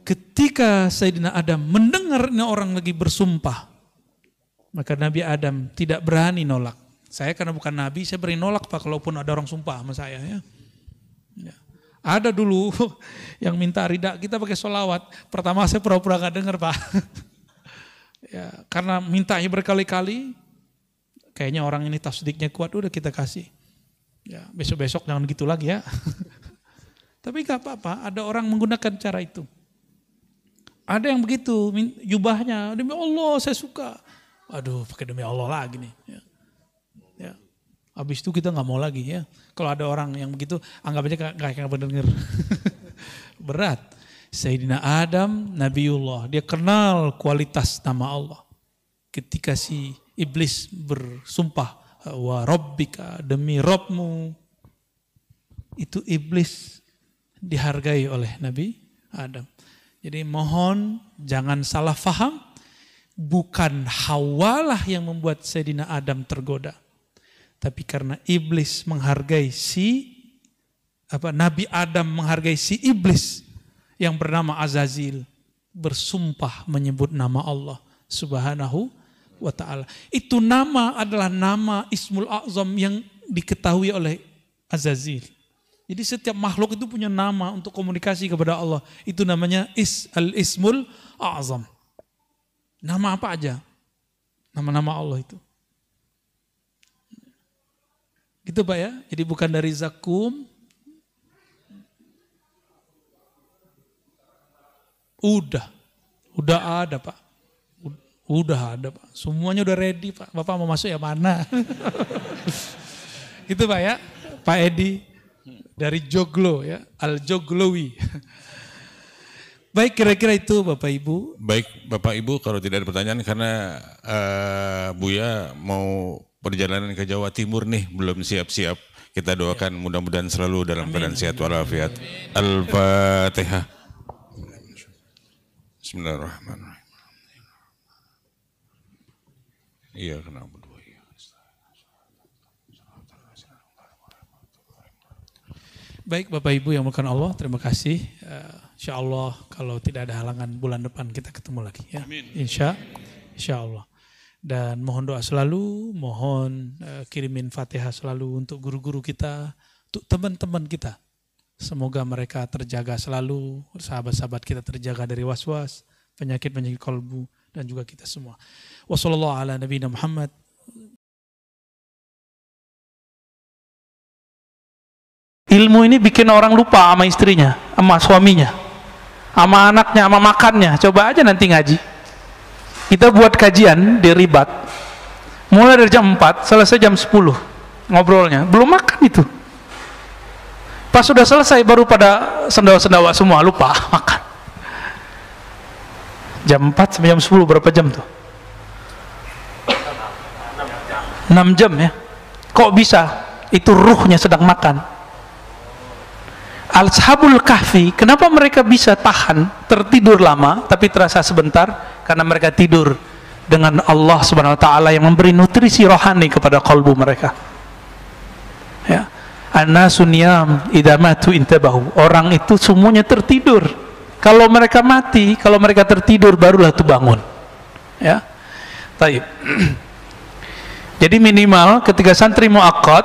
ketika Sayyidina Adam mendengar orang lagi bersumpah maka Nabi Adam tidak berani nolak saya karena bukan nabi, saya beri nolak Pak kalaupun ada orang sumpah sama saya ya. ya. Ada dulu yang minta ridak kita pakai solawat. Pertama saya pura-pura gak dengar Pak. ya, karena mintanya berkali-kali, kayaknya orang ini tasdiknya kuat, udah kita kasih. Ya, besok-besok jangan gitu lagi ya. Tapi gak apa-apa, ada orang menggunakan cara itu. Ada yang begitu, jubahnya, demi Allah saya suka. Aduh, pakai demi Allah lagi nih. Ya. Habis itu kita nggak mau lagi ya. Kalau ada orang yang begitu, anggap aja nggak akan mendengar. Berat. Sayyidina Adam, Nabiullah, dia kenal kualitas nama Allah. Ketika si iblis bersumpah, wa rabbika demi Robmu, itu iblis dihargai oleh Nabi Adam. Jadi mohon jangan salah faham, bukan hawalah yang membuat Sayyidina Adam tergoda tapi karena iblis menghargai si apa Nabi Adam menghargai si iblis yang bernama Azazil bersumpah menyebut nama Allah Subhanahu wa taala. Itu nama adalah nama Ismul Azam yang diketahui oleh Azazil. Jadi setiap makhluk itu punya nama untuk komunikasi kepada Allah. Itu namanya is al ismul azam. Nama apa aja? Nama-nama Allah itu. Gitu Pak ya. Jadi bukan dari zakum. Udah. Udah ada Pak. Udah ada Pak. Semuanya udah ready Pak. Bapak mau masuk ya mana? Itu Pak ya. Pak Edi dari Joglo ya, Al Joglowi. Baik kira-kira itu Bapak Ibu. Baik Bapak Ibu kalau tidak ada pertanyaan karena uh, Buya mau perjalanan ke Jawa Timur nih belum siap-siap. Kita doakan mudah-mudahan selalu dalam keadaan sehat walafiat. Al-Fatihah. Bismillahirrahmanirrahim. Iya kenapa? Iya. Baik Bapak Ibu yang makan Allah, terima kasih. Uh, eh, insya Allah kalau tidak ada halangan bulan depan kita ketemu lagi ya. Amin. Insya, insya Allah. Dan mohon doa selalu, mohon eh, kirimin fatihah selalu untuk guru-guru kita, untuk teman-teman kita. Semoga mereka terjaga selalu, sahabat-sahabat kita terjaga dari was-was, penyakit-penyakit kolbu, dan juga kita semua. Wassalamualaikum warahmatullahi wabarakatuh. Ilmu ini bikin orang lupa sama istrinya, sama suaminya, sama anaknya, sama makannya. Coba aja nanti ngaji. Kita buat kajian di ribat. Mulai dari jam 4, selesai jam 10 ngobrolnya. Belum makan itu. Pas sudah selesai baru pada sendawa-sendawa semua lupa makan. Jam 4 sampai jam 10 berapa jam tuh? 6 jam ya. Kok bisa? Itu ruhnya sedang makan. Al-Shabul Kahfi, kenapa mereka bisa tahan tertidur lama tapi terasa sebentar? Karena mereka tidur dengan Allah Subhanahu wa taala yang memberi nutrisi rohani kepada kalbu mereka. Ya. Annasu idamatu intabahu. Orang itu semuanya tertidur. Kalau mereka mati, kalau mereka tertidur barulah tuh bangun. Ya. Taib. Jadi minimal ketika santri mau akot,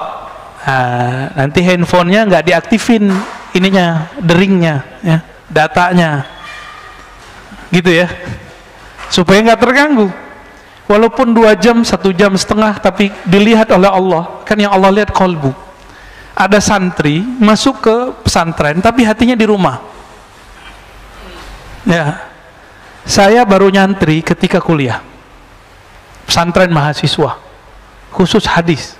ah, nanti handphonenya nggak diaktifin ininya, deringnya, ya, datanya, gitu ya, supaya nggak terganggu. Walaupun dua jam, satu jam setengah, tapi dilihat oleh Allah, kan yang Allah lihat kolbu. Ada santri masuk ke pesantren, tapi hatinya di rumah. Ya, saya baru nyantri ketika kuliah pesantren mahasiswa khusus hadis.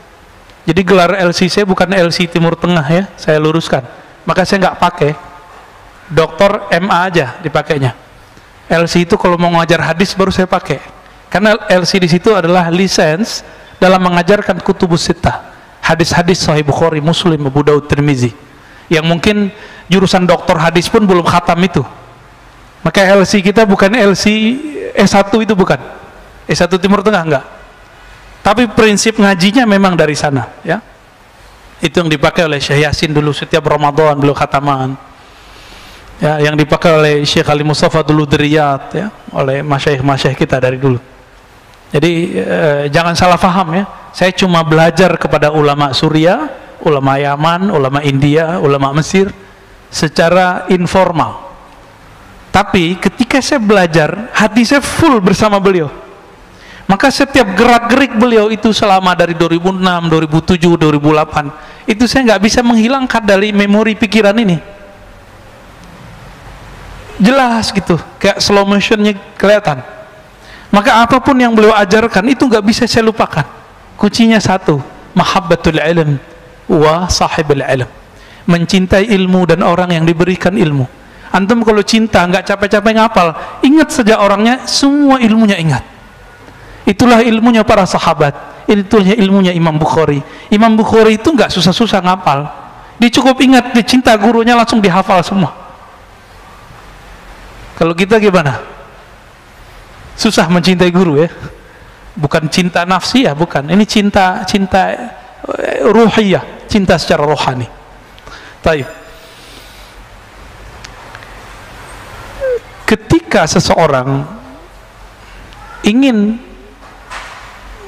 Jadi gelar LCC bukan LC Timur Tengah ya, saya luruskan maka saya nggak pakai dokter MA aja dipakainya LC itu kalau mau ngajar hadis baru saya pakai karena LC di situ adalah lisens dalam mengajarkan kutubus sita hadis-hadis Sahih Bukhari, Muslim, Abu Daud, Tirmizi yang mungkin jurusan dokter hadis pun belum khatam itu maka LC kita bukan LC S1 itu bukan S1 Timur Tengah enggak tapi prinsip ngajinya memang dari sana ya itu yang dipakai oleh Syekh Yasin dulu setiap Ramadan beliau khataman ya, yang dipakai oleh Syekh Ali Mustafa dulu Deriyat ya, oleh masyaih-masyaih kita dari dulu jadi eh, jangan salah faham ya saya cuma belajar kepada ulama Suria ulama Yaman, ulama India, ulama Mesir secara informal tapi ketika saya belajar hati saya full bersama beliau maka setiap gerak-gerik beliau itu selama dari 2006, 2007, 2008 itu saya nggak bisa menghilangkan dari memori pikiran ini. Jelas gitu, kayak slow motionnya kelihatan. Maka apapun yang beliau ajarkan itu nggak bisa saya lupakan. Kuncinya satu, mahabbatul ilm wa sahibul ilm. Mencintai ilmu dan orang yang diberikan ilmu. Antum kalau cinta nggak capek-capek ngapal, ingat saja orangnya, semua ilmunya ingat. Itulah ilmunya para sahabat. Itulah ilmunya Imam Bukhari. Imam Bukhari itu nggak susah-susah ngapal. Dia cukup ingat, dicinta gurunya langsung dihafal semua. Kalau kita gimana? Susah mencintai guru ya. Bukan cinta nafsi ya, bukan. Ini cinta cinta eh, ruhiyah, cinta secara rohani. Tapi Ketika seseorang ingin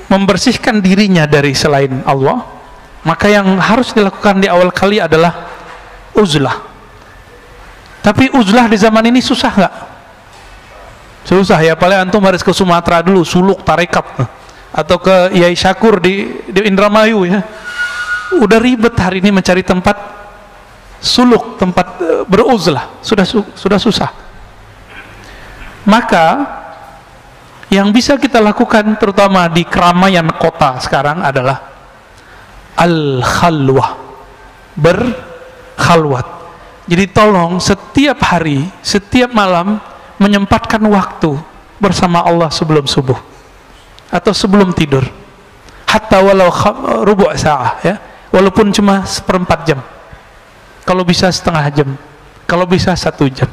membersihkan dirinya dari selain Allah, maka yang harus dilakukan di awal kali adalah uzlah. Tapi uzlah di zaman ini susah nggak? Susah ya, paling antum harus ke Sumatera dulu, suluk tarekat atau ke Yai Syakur di, di Indramayu ya. Udah ribet hari ini mencari tempat suluk, tempat eh, beruzlah, sudah sudah susah. Maka yang bisa kita lakukan terutama di keramaian kota sekarang adalah al-khalwah berkhalwat jadi tolong setiap hari setiap malam menyempatkan waktu bersama Allah sebelum subuh atau sebelum tidur hatta walau rubu' sa'ah ya walaupun cuma seperempat jam kalau bisa setengah jam kalau bisa satu jam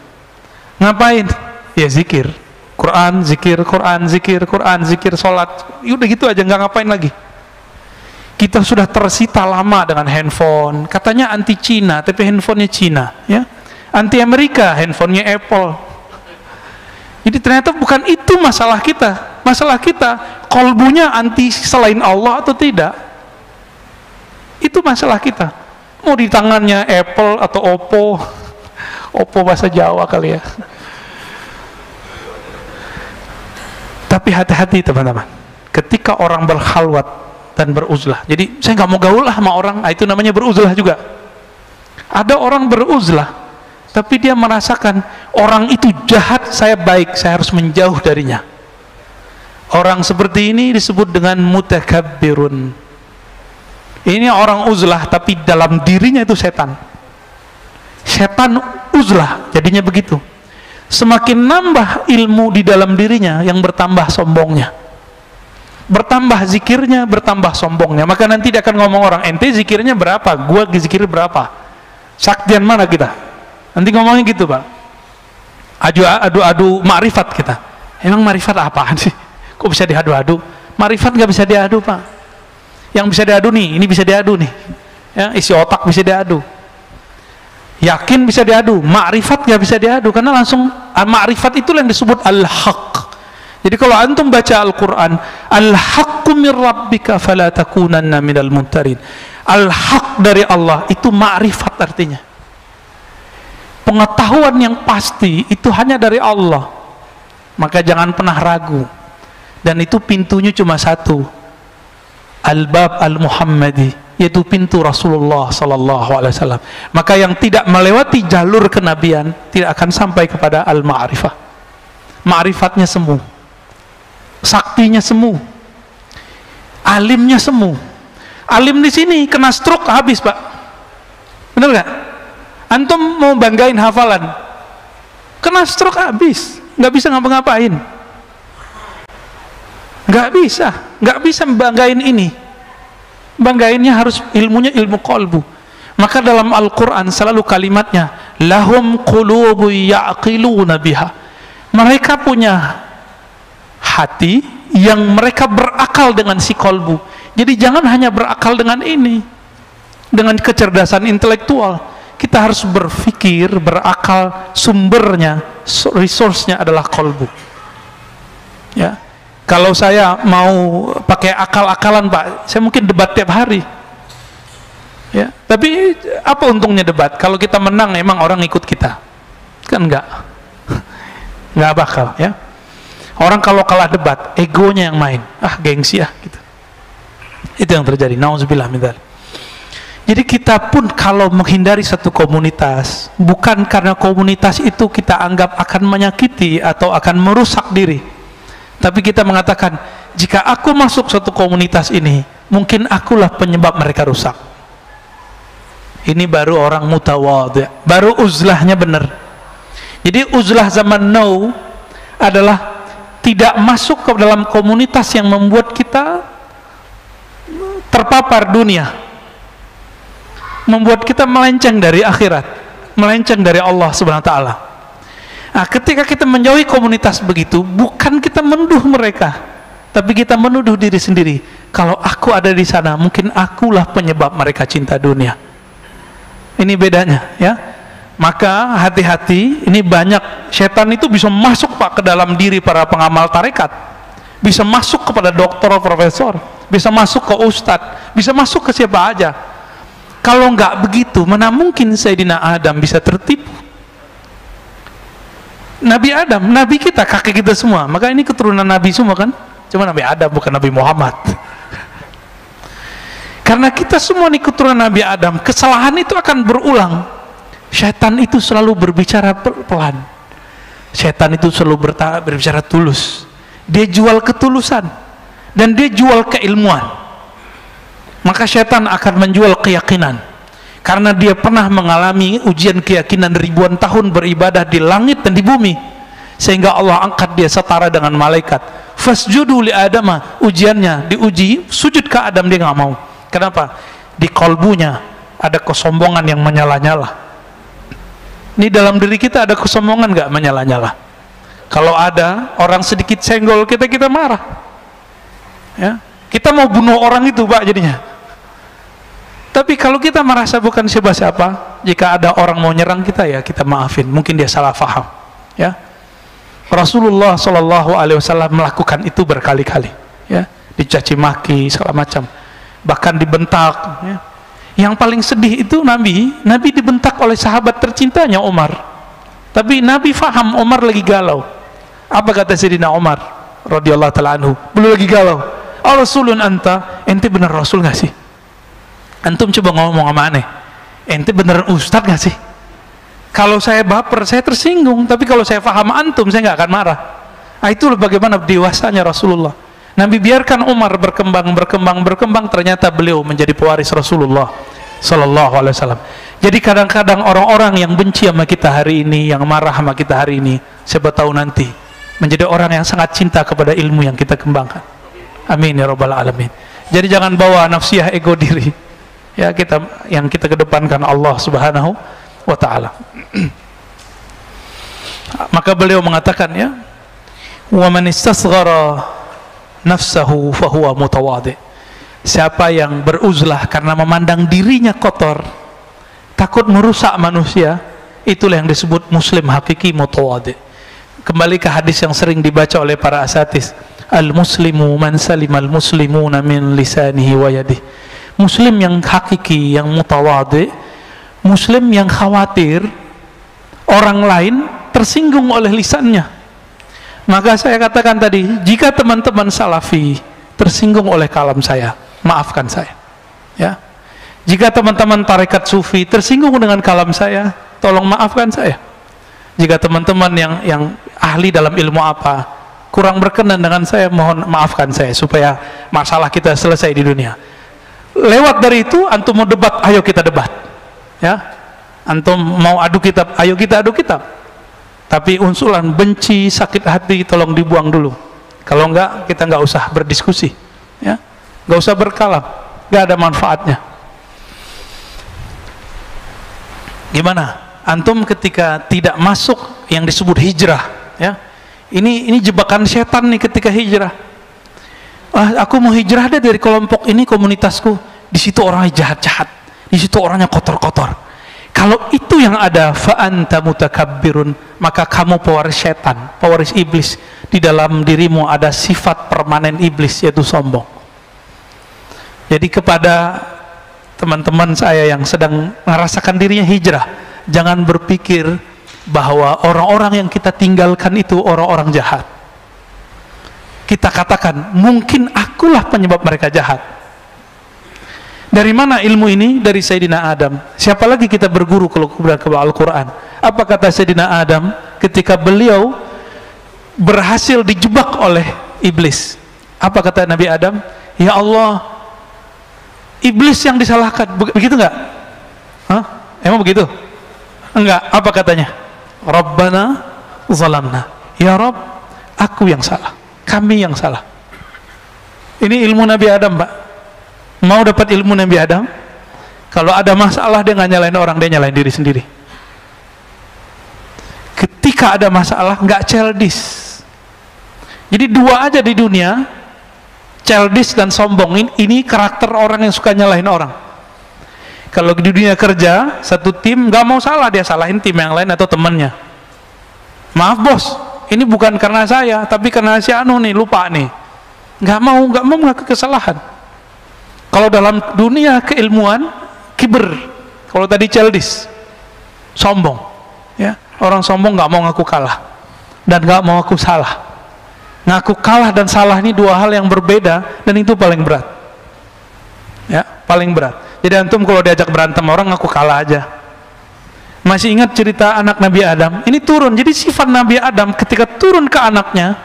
ngapain ya zikir Quran, zikir, Quran, zikir, Quran, zikir, sholat. Udah gitu aja, nggak ngapain lagi. Kita sudah tersita lama dengan handphone. Katanya anti Cina, tapi handphonenya Cina. Ya. Anti Amerika, handphonenya Apple. Jadi ternyata bukan itu masalah kita. Masalah kita, kolbunya anti selain Allah atau tidak. Itu masalah kita. Mau di tangannya Apple atau Oppo. Oppo bahasa Jawa kali ya. Tapi hati-hati teman-teman. Ketika orang berhalwat dan beruzlah. Jadi saya nggak mau gaul lah sama orang. Nah, itu namanya beruzlah juga. Ada orang beruzlah, tapi dia merasakan orang itu jahat, saya baik, saya harus menjauh darinya. Orang seperti ini disebut dengan mutakabbirun. Ini orang uzlah, tapi dalam dirinya itu setan. Setan uzlah, jadinya begitu semakin nambah ilmu di dalam dirinya yang bertambah sombongnya bertambah zikirnya bertambah sombongnya maka nanti dia akan ngomong orang ente zikirnya berapa gua zikir berapa saktian mana kita nanti ngomongnya gitu pak adu adu adu marifat kita emang marifat apaan sih kok bisa diadu-adu marifat nggak bisa diadu pak yang bisa diadu nih ini bisa diadu nih ya isi otak bisa diadu Yakin bisa diadu, makrifat nggak bisa diadu karena langsung ah, makrifat itu yang disebut al-haq. Jadi kalau antum baca Al-Qur'an, al-haqqu min rabbika fala takunanna minal muntarin. Al-haq dari Allah itu makrifat artinya. Pengetahuan yang pasti itu hanya dari Allah. Maka jangan pernah ragu. Dan itu pintunya cuma satu. Al-bab al-Muhammadi yaitu pintu Rasulullah sallallahu alaihi wasallam. Maka yang tidak melewati jalur kenabian tidak akan sampai kepada al-ma'rifah. Ma'rifatnya semu. Saktinya semu. Alimnya semu. Alim di sini kena stroke habis, Pak. Benar nggak? Antum mau banggain hafalan. Kena stroke habis, nggak bisa ngapa-ngapain. Nggak bisa, nggak bisa membanggain ini Banggainnya harus ilmunya ilmu kolbu. Maka dalam Al-Quran selalu kalimatnya, lahum qulubu ya'qiluna biha. Mereka punya hati yang mereka berakal dengan si kolbu. Jadi jangan hanya berakal dengan ini, dengan kecerdasan intelektual. Kita harus berpikir, berakal, sumbernya, resource-nya adalah kolbu. Ya, kalau saya mau pakai akal-akalan Pak, saya mungkin debat tiap hari. Ya, tapi apa untungnya debat? Kalau kita menang emang orang ikut kita. Kan enggak. Enggak bakal, ya. Orang kalau kalah debat, egonya yang main. Ah, gengsi ah gitu. Itu yang terjadi. Nauzubillah minzal Jadi kita pun kalau menghindari satu komunitas, bukan karena komunitas itu kita anggap akan menyakiti atau akan merusak diri tapi kita mengatakan, jika aku masuk suatu komunitas ini, mungkin akulah penyebab mereka rusak. Ini baru orang mutawad baru uzlahnya benar. Jadi uzlah zaman now adalah tidak masuk ke dalam komunitas yang membuat kita terpapar dunia. Membuat kita melenceng dari akhirat, melenceng dari Allah Subhanahu wa taala. Nah, ketika kita menjauhi komunitas begitu, bukan kita menuduh mereka, tapi kita menuduh diri sendiri. Kalau aku ada di sana, mungkin akulah penyebab mereka cinta dunia. Ini bedanya, ya. Maka hati-hati, ini banyak setan itu bisa masuk Pak ke dalam diri para pengamal tarekat. Bisa masuk kepada dokter, profesor, bisa masuk ke ustadz, bisa masuk ke siapa aja. Kalau nggak begitu, mana mungkin Sayyidina Adam bisa tertipu? Nabi Adam, Nabi kita, kakek kita semua. Maka ini keturunan Nabi semua kan? Cuma Nabi Adam bukan Nabi Muhammad. Karena kita semua ini keturunan Nabi Adam, kesalahan itu akan berulang. Setan itu selalu berbicara pelan. Setan itu selalu berbicara tulus. Dia jual ketulusan dan dia jual keilmuan. Maka setan akan menjual keyakinan karena dia pernah mengalami ujian keyakinan ribuan tahun beribadah di langit dan di bumi sehingga Allah angkat dia setara dengan malaikat fasjudu li adama ujiannya diuji sujud ke Adam dia nggak mau kenapa di kolbunya ada kesombongan yang menyala-nyala ini dalam diri kita ada kesombongan nggak menyala-nyala kalau ada orang sedikit senggol kita kita marah ya kita mau bunuh orang itu pak jadinya tapi kalau kita merasa bukan siapa-siapa, jika ada orang mau nyerang kita ya kita maafin. Mungkin dia salah faham. Ya. Rasulullah Shallallahu Alaihi Wasallam melakukan itu berkali-kali. Ya. Dicaci maki segala macam. Bahkan dibentak. Ya. Yang paling sedih itu Nabi. Nabi dibentak oleh sahabat tercintanya Umar. Tapi Nabi faham Umar lagi galau. Apa kata Sayyidina Umar radhiyallahu taala anhu? Belum lagi galau. Rasulun anta, ente benar rasul nggak sih? antum coba ngomong sama aneh eh, ente beneran ustadz gak sih kalau saya baper saya tersinggung tapi kalau saya paham antum saya nggak akan marah nah, itu bagaimana dewasanya Rasulullah Nabi biarkan Umar berkembang berkembang berkembang ternyata beliau menjadi pewaris Rasulullah Sallallahu Alaihi Wasallam jadi kadang-kadang orang-orang yang benci sama kita hari ini yang marah sama kita hari ini siapa tahu nanti menjadi orang yang sangat cinta kepada ilmu yang kita kembangkan amin ya robbal alamin jadi jangan bawa nafsiyah ego diri ya kita yang kita kedepankan Allah Subhanahu wa taala. Maka beliau mengatakan ya, "Wa man istasghara nafsahu fa huwa mutawadhi." Siapa yang beruzlah karena memandang dirinya kotor, takut merusak manusia, itulah yang disebut muslim hakiki mutawadhi. Kembali ke hadis yang sering dibaca oleh para asatis, "Al-muslimu man salimal muslimuna min lisanihi wa yadihi." Muslim yang hakiki, yang mutawade, Muslim yang khawatir orang lain tersinggung oleh lisannya. Maka saya katakan tadi, jika teman-teman salafi tersinggung oleh kalam saya, maafkan saya. Ya. Jika teman-teman tarekat sufi tersinggung dengan kalam saya, tolong maafkan saya. Jika teman-teman yang yang ahli dalam ilmu apa kurang berkenan dengan saya, mohon maafkan saya supaya masalah kita selesai di dunia lewat dari itu antum mau debat ayo kita debat ya antum mau adu kitab ayo kita adu kitab tapi unsulan benci sakit hati tolong dibuang dulu kalau enggak kita enggak usah berdiskusi ya enggak usah berkalam enggak ada manfaatnya gimana antum ketika tidak masuk yang disebut hijrah ya ini ini jebakan setan nih ketika hijrah ah, aku mau hijrah deh dari kelompok ini komunitasku di situ orangnya jahat-jahat di situ orangnya kotor-kotor kalau itu yang ada fa'anta mutakabbirun maka kamu pewaris setan pewaris iblis di dalam dirimu ada sifat permanen iblis yaitu sombong jadi kepada teman-teman saya yang sedang merasakan dirinya hijrah jangan berpikir bahwa orang-orang yang kita tinggalkan itu orang-orang jahat kita katakan mungkin akulah penyebab mereka jahat. Dari mana ilmu ini? Dari Sayyidina Adam. Siapa lagi kita berguru kalau ke Al-Quran? Apa kata Sayyidina Adam ketika beliau berhasil dijebak oleh iblis? Apa kata Nabi Adam? Ya Allah, iblis yang disalahkan. Begitu enggak? Hah? Emang begitu? Enggak. Apa katanya? Rabbana zalamna. Ya Rob, aku yang salah kami yang salah. Ini ilmu Nabi Adam, Pak. Mau dapat ilmu Nabi Adam? Kalau ada masalah dia nggak nyalain orang, dia nyalain diri sendiri. Ketika ada masalah nggak childish. Jadi dua aja di dunia, childish dan sombong ini, karakter orang yang suka nyalain orang. Kalau di dunia kerja, satu tim nggak mau salah dia salahin tim yang lain atau temannya. Maaf bos, ini bukan karena saya tapi karena si anu nih lupa nih nggak mau nggak mau mengaku kesalahan kalau dalam dunia keilmuan kiber kalau tadi celdis sombong ya orang sombong nggak mau ngaku kalah dan nggak mau ngaku salah ngaku kalah dan salah ini dua hal yang berbeda dan itu paling berat ya paling berat jadi antum kalau diajak berantem orang ngaku kalah aja masih ingat cerita anak Nabi Adam? Ini turun. Jadi sifat Nabi Adam ketika turun ke anaknya,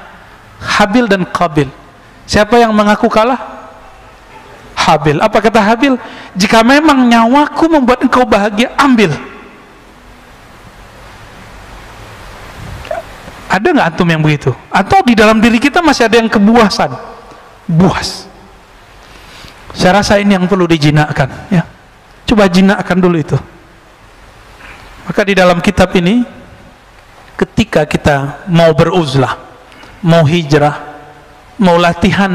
Habil dan Qabil. Siapa yang mengaku kalah? Habil. Apa kata Habil? Jika memang nyawaku membuat engkau bahagia, ambil. Ada nggak antum yang begitu? Atau di dalam diri kita masih ada yang kebuasan? Buas. Saya rasa ini yang perlu dijinakkan. Ya. Coba jinakkan dulu itu. Maka di dalam kitab ini ketika kita mau beruzlah, mau hijrah, mau latihan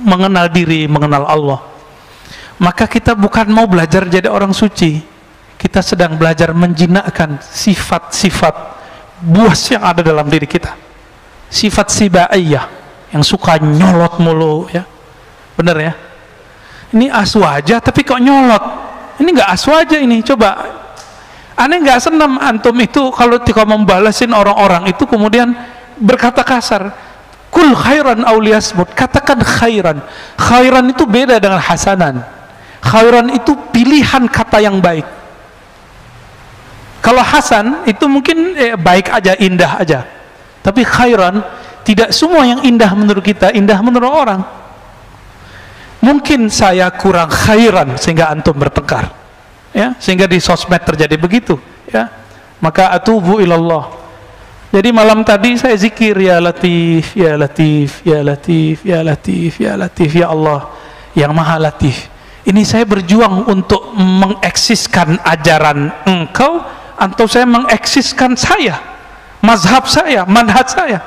mengenal diri, mengenal Allah, maka kita bukan mau belajar jadi orang suci. Kita sedang belajar menjinakkan sifat-sifat buas yang ada dalam diri kita. Sifat sibaiyah yang suka nyolot mulu ya. Benar ya? Ini aswaja tapi kok nyolot? Ini nggak aswaja ini. Coba Aneh nggak senam antum itu kalau tika membalasin orang-orang itu kemudian berkata kasar. Kul khairan awliyasmut. Katakan khairan. Khairan itu beda dengan hasanan. Khairan itu pilihan kata yang baik. Kalau hasan itu mungkin eh, baik aja, indah aja. Tapi khairan tidak semua yang indah menurut kita, indah menurut orang. Mungkin saya kurang khairan sehingga antum bertengkar ya sehingga di sosmed terjadi begitu ya maka atubu ilallah jadi malam tadi saya zikir ya latif ya latif ya latif ya latif ya latif ya Allah yang maha latif ini saya berjuang untuk mengeksiskan ajaran engkau atau saya mengeksiskan saya mazhab saya manhaj saya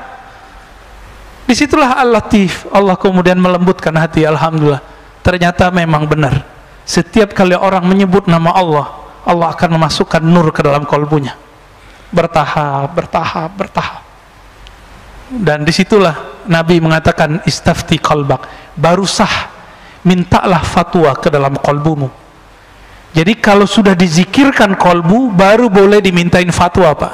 disitulah al-latif Allah kemudian melembutkan hati Alhamdulillah ternyata memang benar setiap kali orang menyebut nama Allah, Allah akan memasukkan nur ke dalam kalbunya, Bertahap, bertahap, bertahap. Dan disitulah Nabi mengatakan istafti kalbak. Baru sah, mintalah fatwa ke dalam kalbumu. Jadi kalau sudah dizikirkan kolbu, baru boleh dimintain fatwa Pak.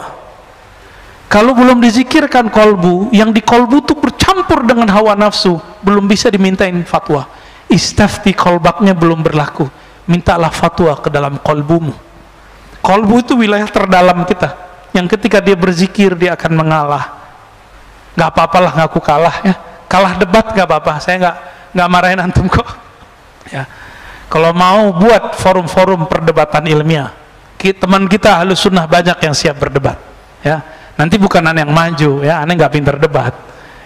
Kalau belum dizikirkan kolbu, yang di kolbu itu bercampur dengan hawa nafsu, belum bisa dimintain fatwa istafti kolbaknya belum berlaku mintalah fatwa ke dalam kolbumu kolbu itu wilayah terdalam kita yang ketika dia berzikir dia akan mengalah Gak apa-apalah ngaku kalah ya kalah debat gak apa-apa saya nggak nggak marahin antum kok ya kalau mau buat forum-forum perdebatan ilmiah teman kita halus sunnah banyak yang siap berdebat ya nanti bukan aneh yang maju ya aneh nggak pinter debat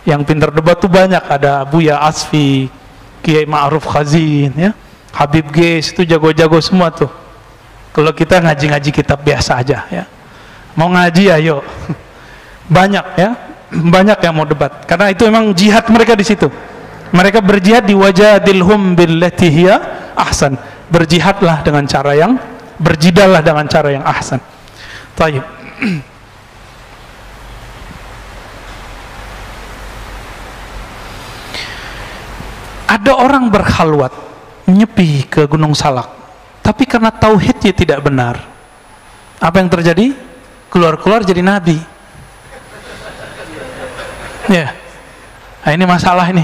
yang pinter debat tuh banyak ada Buya Asfi Kiai Ma'ruf Khazin ya Habib Ges itu jago-jago semua tuh kalau kita ngaji-ngaji kitab biasa aja ya mau ngaji ayo banyak ya banyak yang mau debat karena itu memang jihad mereka di situ mereka berjihad di wajah dilhum billati ahsan berjihadlah dengan cara yang berjidallah dengan cara yang ahsan tayyib Ada orang berhalwat, nyepi ke Gunung Salak, tapi karena tauhidnya tidak benar, apa yang terjadi? Keluar-keluar jadi nabi. Ya, yeah. nah, ini masalah ini.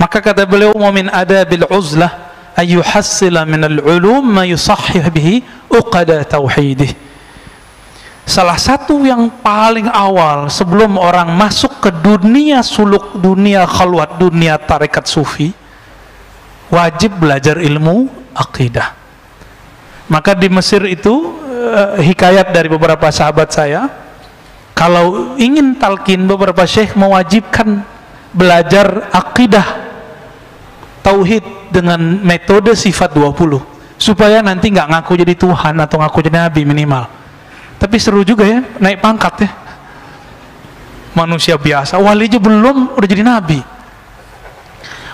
Maka kata beliau, "Mumin ada bil uzlah." ayuhassila min al العلوم ma يصحح bihi أقد توحيده Salah satu yang paling awal sebelum orang masuk ke dunia suluk, dunia khalwat, dunia tarekat sufi, wajib belajar ilmu akidah. Maka di Mesir itu eh, hikayat dari beberapa sahabat saya, kalau ingin talkin beberapa syekh mewajibkan belajar akidah tauhid dengan metode sifat 20 supaya nanti nggak ngaku jadi Tuhan atau ngaku jadi Nabi minimal tapi seru juga ya, naik pangkat ya. Manusia biasa, wali aja belum udah jadi nabi.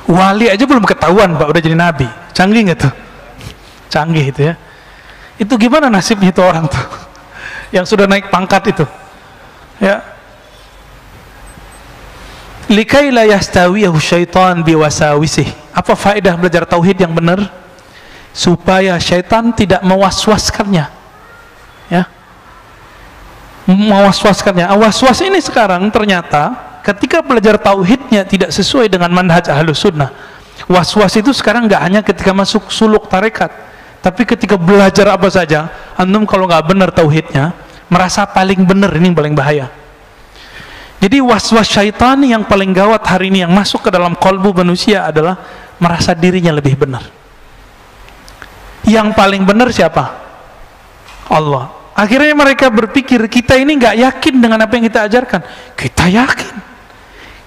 Wali aja belum ketahuan Pak udah jadi nabi. Canggih nggak tuh? Canggih itu ya. Itu gimana nasibnya itu orang tuh? Yang sudah naik pangkat itu. Ya. Likai la yastawi syaitan biwasawisih. Apa faedah belajar tauhid yang benar? Supaya syaitan tidak mewaswaskannya mewaswaskannya. Awas-was ini sekarang ternyata ketika belajar tauhidnya tidak sesuai dengan manhaj ahlus sunnah. Waswas itu sekarang nggak hanya ketika masuk suluk tarekat, tapi ketika belajar apa saja, antum kalau nggak benar tauhidnya, merasa paling benar ini yang paling bahaya. Jadi waswas syaitan yang paling gawat hari ini yang masuk ke dalam kolbu manusia adalah merasa dirinya lebih benar. Yang paling benar siapa? Allah. Akhirnya mereka berpikir kita ini nggak yakin dengan apa yang kita ajarkan. Kita yakin.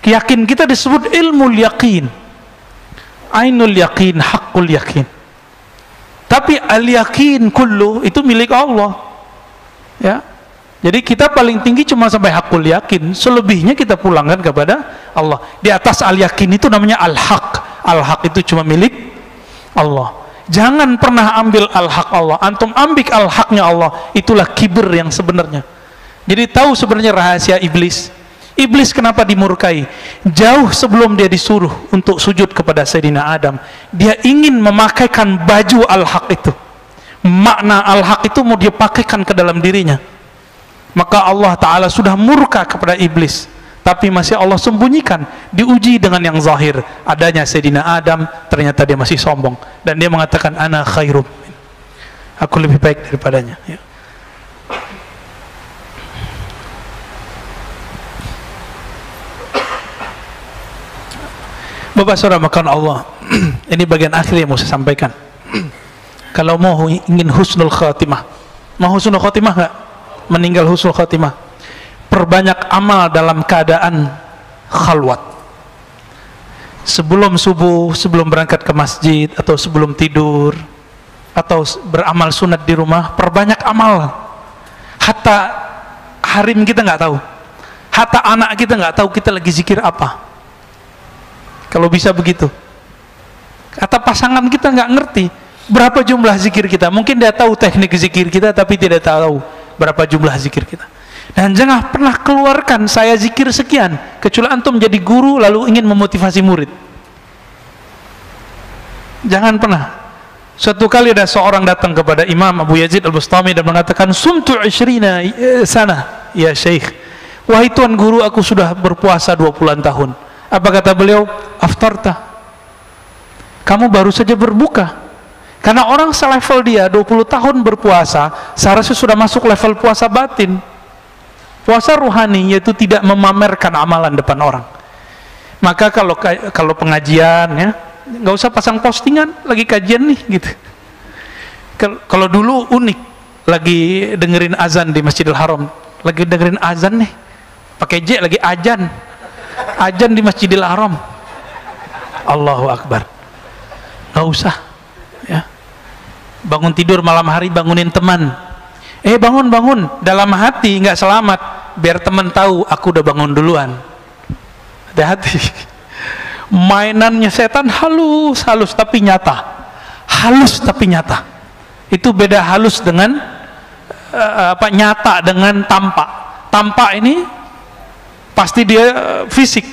Yakin kita disebut ilmu yakin. Ainul yakin, hakul yakin. Tapi al yakin kullu itu milik Allah. Ya. Jadi kita paling tinggi cuma sampai hakul yakin. Selebihnya kita pulangkan kepada Allah. Di atas al yakin itu namanya al haq. Al haq itu cuma milik Allah. Jangan pernah ambil al-haq Allah. Antum ambil al-haqnya Allah. Itulah kibir yang sebenarnya. Jadi tahu sebenarnya rahasia iblis. Iblis kenapa dimurkai? Jauh sebelum dia disuruh untuk sujud kepada Sayyidina Adam, dia ingin memakaikan baju al-haq itu. Makna al-haq itu mau dia pakaikan ke dalam dirinya. Maka Allah Ta'ala sudah murka kepada iblis tapi masih Allah sembunyikan diuji dengan yang zahir adanya Sayyidina Adam ternyata dia masih sombong dan dia mengatakan ana khairum aku lebih baik daripadanya ya. Bapak saudara makan Allah ini bagian akhir yang mau saya sampaikan kalau mau ingin husnul khatimah mau husnul khatimah nggak? meninggal husnul khatimah perbanyak amal dalam keadaan khalwat. Sebelum subuh, sebelum berangkat ke masjid atau sebelum tidur atau beramal sunat di rumah, perbanyak amal. Hatta harim kita nggak tahu. Hatta anak kita nggak tahu kita lagi zikir apa. Kalau bisa begitu. Atau pasangan kita nggak ngerti berapa jumlah zikir kita. Mungkin dia tahu teknik zikir kita tapi tidak tahu berapa jumlah zikir kita dan jangan pernah keluarkan saya zikir sekian kecuali antum menjadi guru lalu ingin memotivasi murid. Jangan pernah. Suatu kali ada seorang datang kepada Imam Abu Yazid Al-Bustami dan mengatakan sumtu ishrina eh, sana ya Syekh. Wahai tuan guru aku sudah berpuasa 20-an tahun. Apa kata beliau? Aftarta. Kamu baru saja berbuka. Karena orang selevel dia 20 tahun berpuasa, seharusnya sudah masuk level puasa batin Puasa ruhani yaitu tidak memamerkan amalan depan orang. Maka kalau kalau pengajian ya, nggak usah pasang postingan lagi kajian nih gitu. Kalau dulu unik, lagi dengerin azan di Masjidil Haram, lagi dengerin azan nih, pakai J lagi ajan, ajan di Masjidil Haram. Allahu Akbar. Nggak usah, ya. Bangun tidur malam hari bangunin teman, eh bangun bangun dalam hati nggak selamat biar temen tahu aku udah bangun duluan hati-hati mainannya setan halus halus tapi nyata halus tapi nyata itu beda halus dengan uh, apa nyata dengan tampak tampak ini pasti dia eh, fisik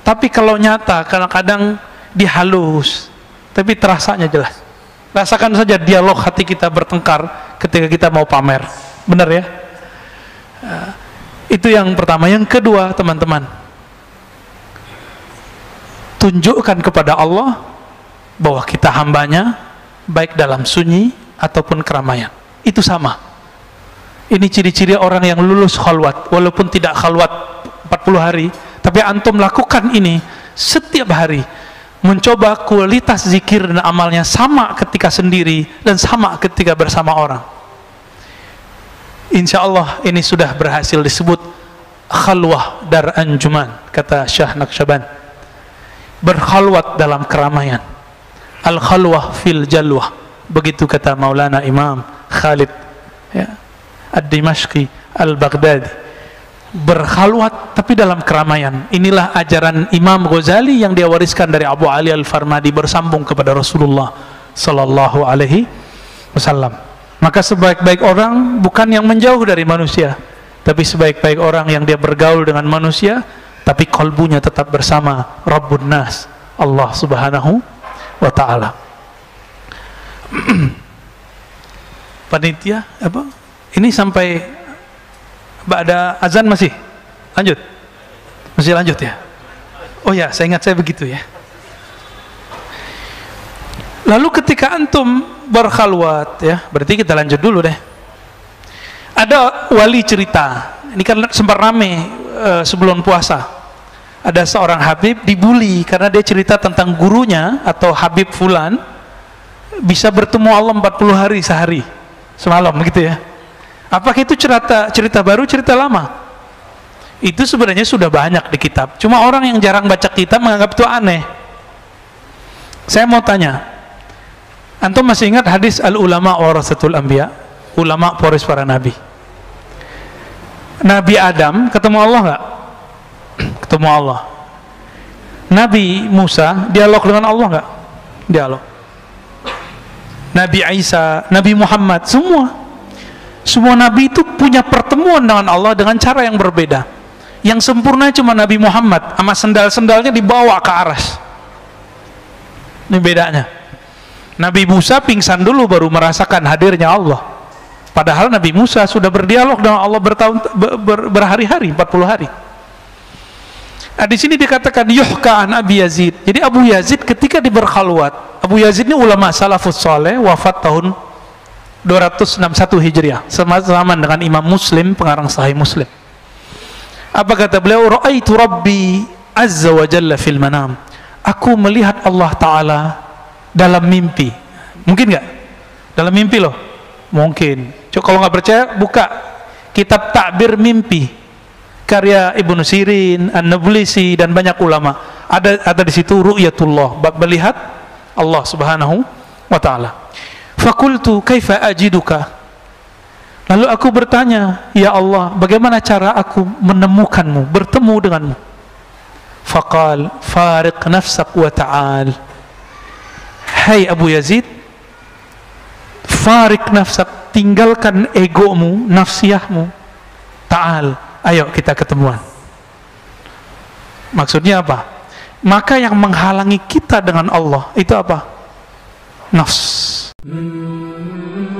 tapi kalau nyata kadang-kadang dihalus tapi terasanya jelas Rasakan saja dialog hati kita bertengkar ketika kita mau pamer. Benar ya? Eh, itu yang pertama. Yang kedua, teman-teman. Tunjukkan kepada Allah bahwa kita hambanya baik dalam sunyi ataupun keramaian. Itu sama. Ini ciri-ciri orang yang lulus khalwat. Walaupun tidak khalwat 40 hari, tapi antum lakukan ini setiap hari mencoba kualitas zikir dan amalnya sama ketika sendiri dan sama ketika bersama orang. Insya Allah ini sudah berhasil disebut khalwah dar anjuman kata Syah Naqsyaban berkhalwat dalam keramaian al khalwah fil jalwah begitu kata Maulana Imam Khalid ya, ad-Dimashqi al-Baghdadi berhalwat tapi dalam keramaian. Inilah ajaran Imam Ghazali yang dia wariskan dari Abu Ali Al-Farmadi bersambung kepada Rasulullah sallallahu alaihi wasallam. Maka sebaik-baik orang bukan yang menjauh dari manusia, tapi sebaik-baik orang yang dia bergaul dengan manusia tapi kalbunya tetap bersama Rabbun Nas, Allah Subhanahu wa taala. Panitia apa? Ini sampai ada azan masih? Lanjut? Masih lanjut ya? Oh ya, saya ingat saya begitu ya. Lalu ketika antum berkhalwat ya, berarti kita lanjut dulu deh. Ada wali cerita. Ini kan sempat rame uh, sebelum puasa. Ada seorang Habib dibully karena dia cerita tentang gurunya atau Habib Fulan bisa bertemu Allah 40 hari sehari semalam gitu ya Apakah itu cerita cerita baru, cerita lama? Itu sebenarnya sudah banyak di kitab. Cuma orang yang jarang baca kitab menganggap itu aneh. Saya mau tanya, antum masih ingat hadis al ulama warasatul anbiya? Ulama poris para nabi. Nabi Adam ketemu Allah nggak? Ketemu Allah. Nabi Musa dialog dengan Allah nggak? Dialog. Nabi Isa, Nabi Muhammad, semua semua nabi itu punya pertemuan dengan Allah dengan cara yang berbeda. Yang sempurna cuma Nabi Muhammad sama sendal-sendalnya dibawa ke aras. Ini bedanya. Nabi Musa pingsan dulu baru merasakan hadirnya Allah. Padahal Nabi Musa sudah berdialog dengan Allah bertahun ber, ber, berhari-hari, 40 hari. Nah, di sini dikatakan yuhka an Abi Yazid. Jadi Abu Yazid ketika diberkhaluat, Abu Yazid ini ulama salafus soleh wafat tahun 261 Hijriah sama-sama dengan Imam Muslim pengarang Sahih Muslim apa kata beliau ra'aitu rabbi azza wa jalla fil manam aku melihat Allah taala dalam mimpi mungkin nggak dalam mimpi loh mungkin Cuk, kalau nggak percaya buka kitab takbir mimpi karya Ibnu Sirin, An-Nablisi dan banyak ulama. Ada ada di situ ru'yatullah, bab melihat Allah Subhanahu wa taala. Fakultu kaifa ajiduka? Lalu aku bertanya, Ya Allah, bagaimana cara aku menemukanmu, bertemu denganmu? Fakal, fariq nafsak wa ta'al. Hai Abu Yazid, farik nafsak, tinggalkan egomu, nafsiyahmu. Ta'al, ayo kita ketemuan. Maksudnya apa? Maka yang menghalangi kita dengan Allah, itu apa? Nafs 嗯。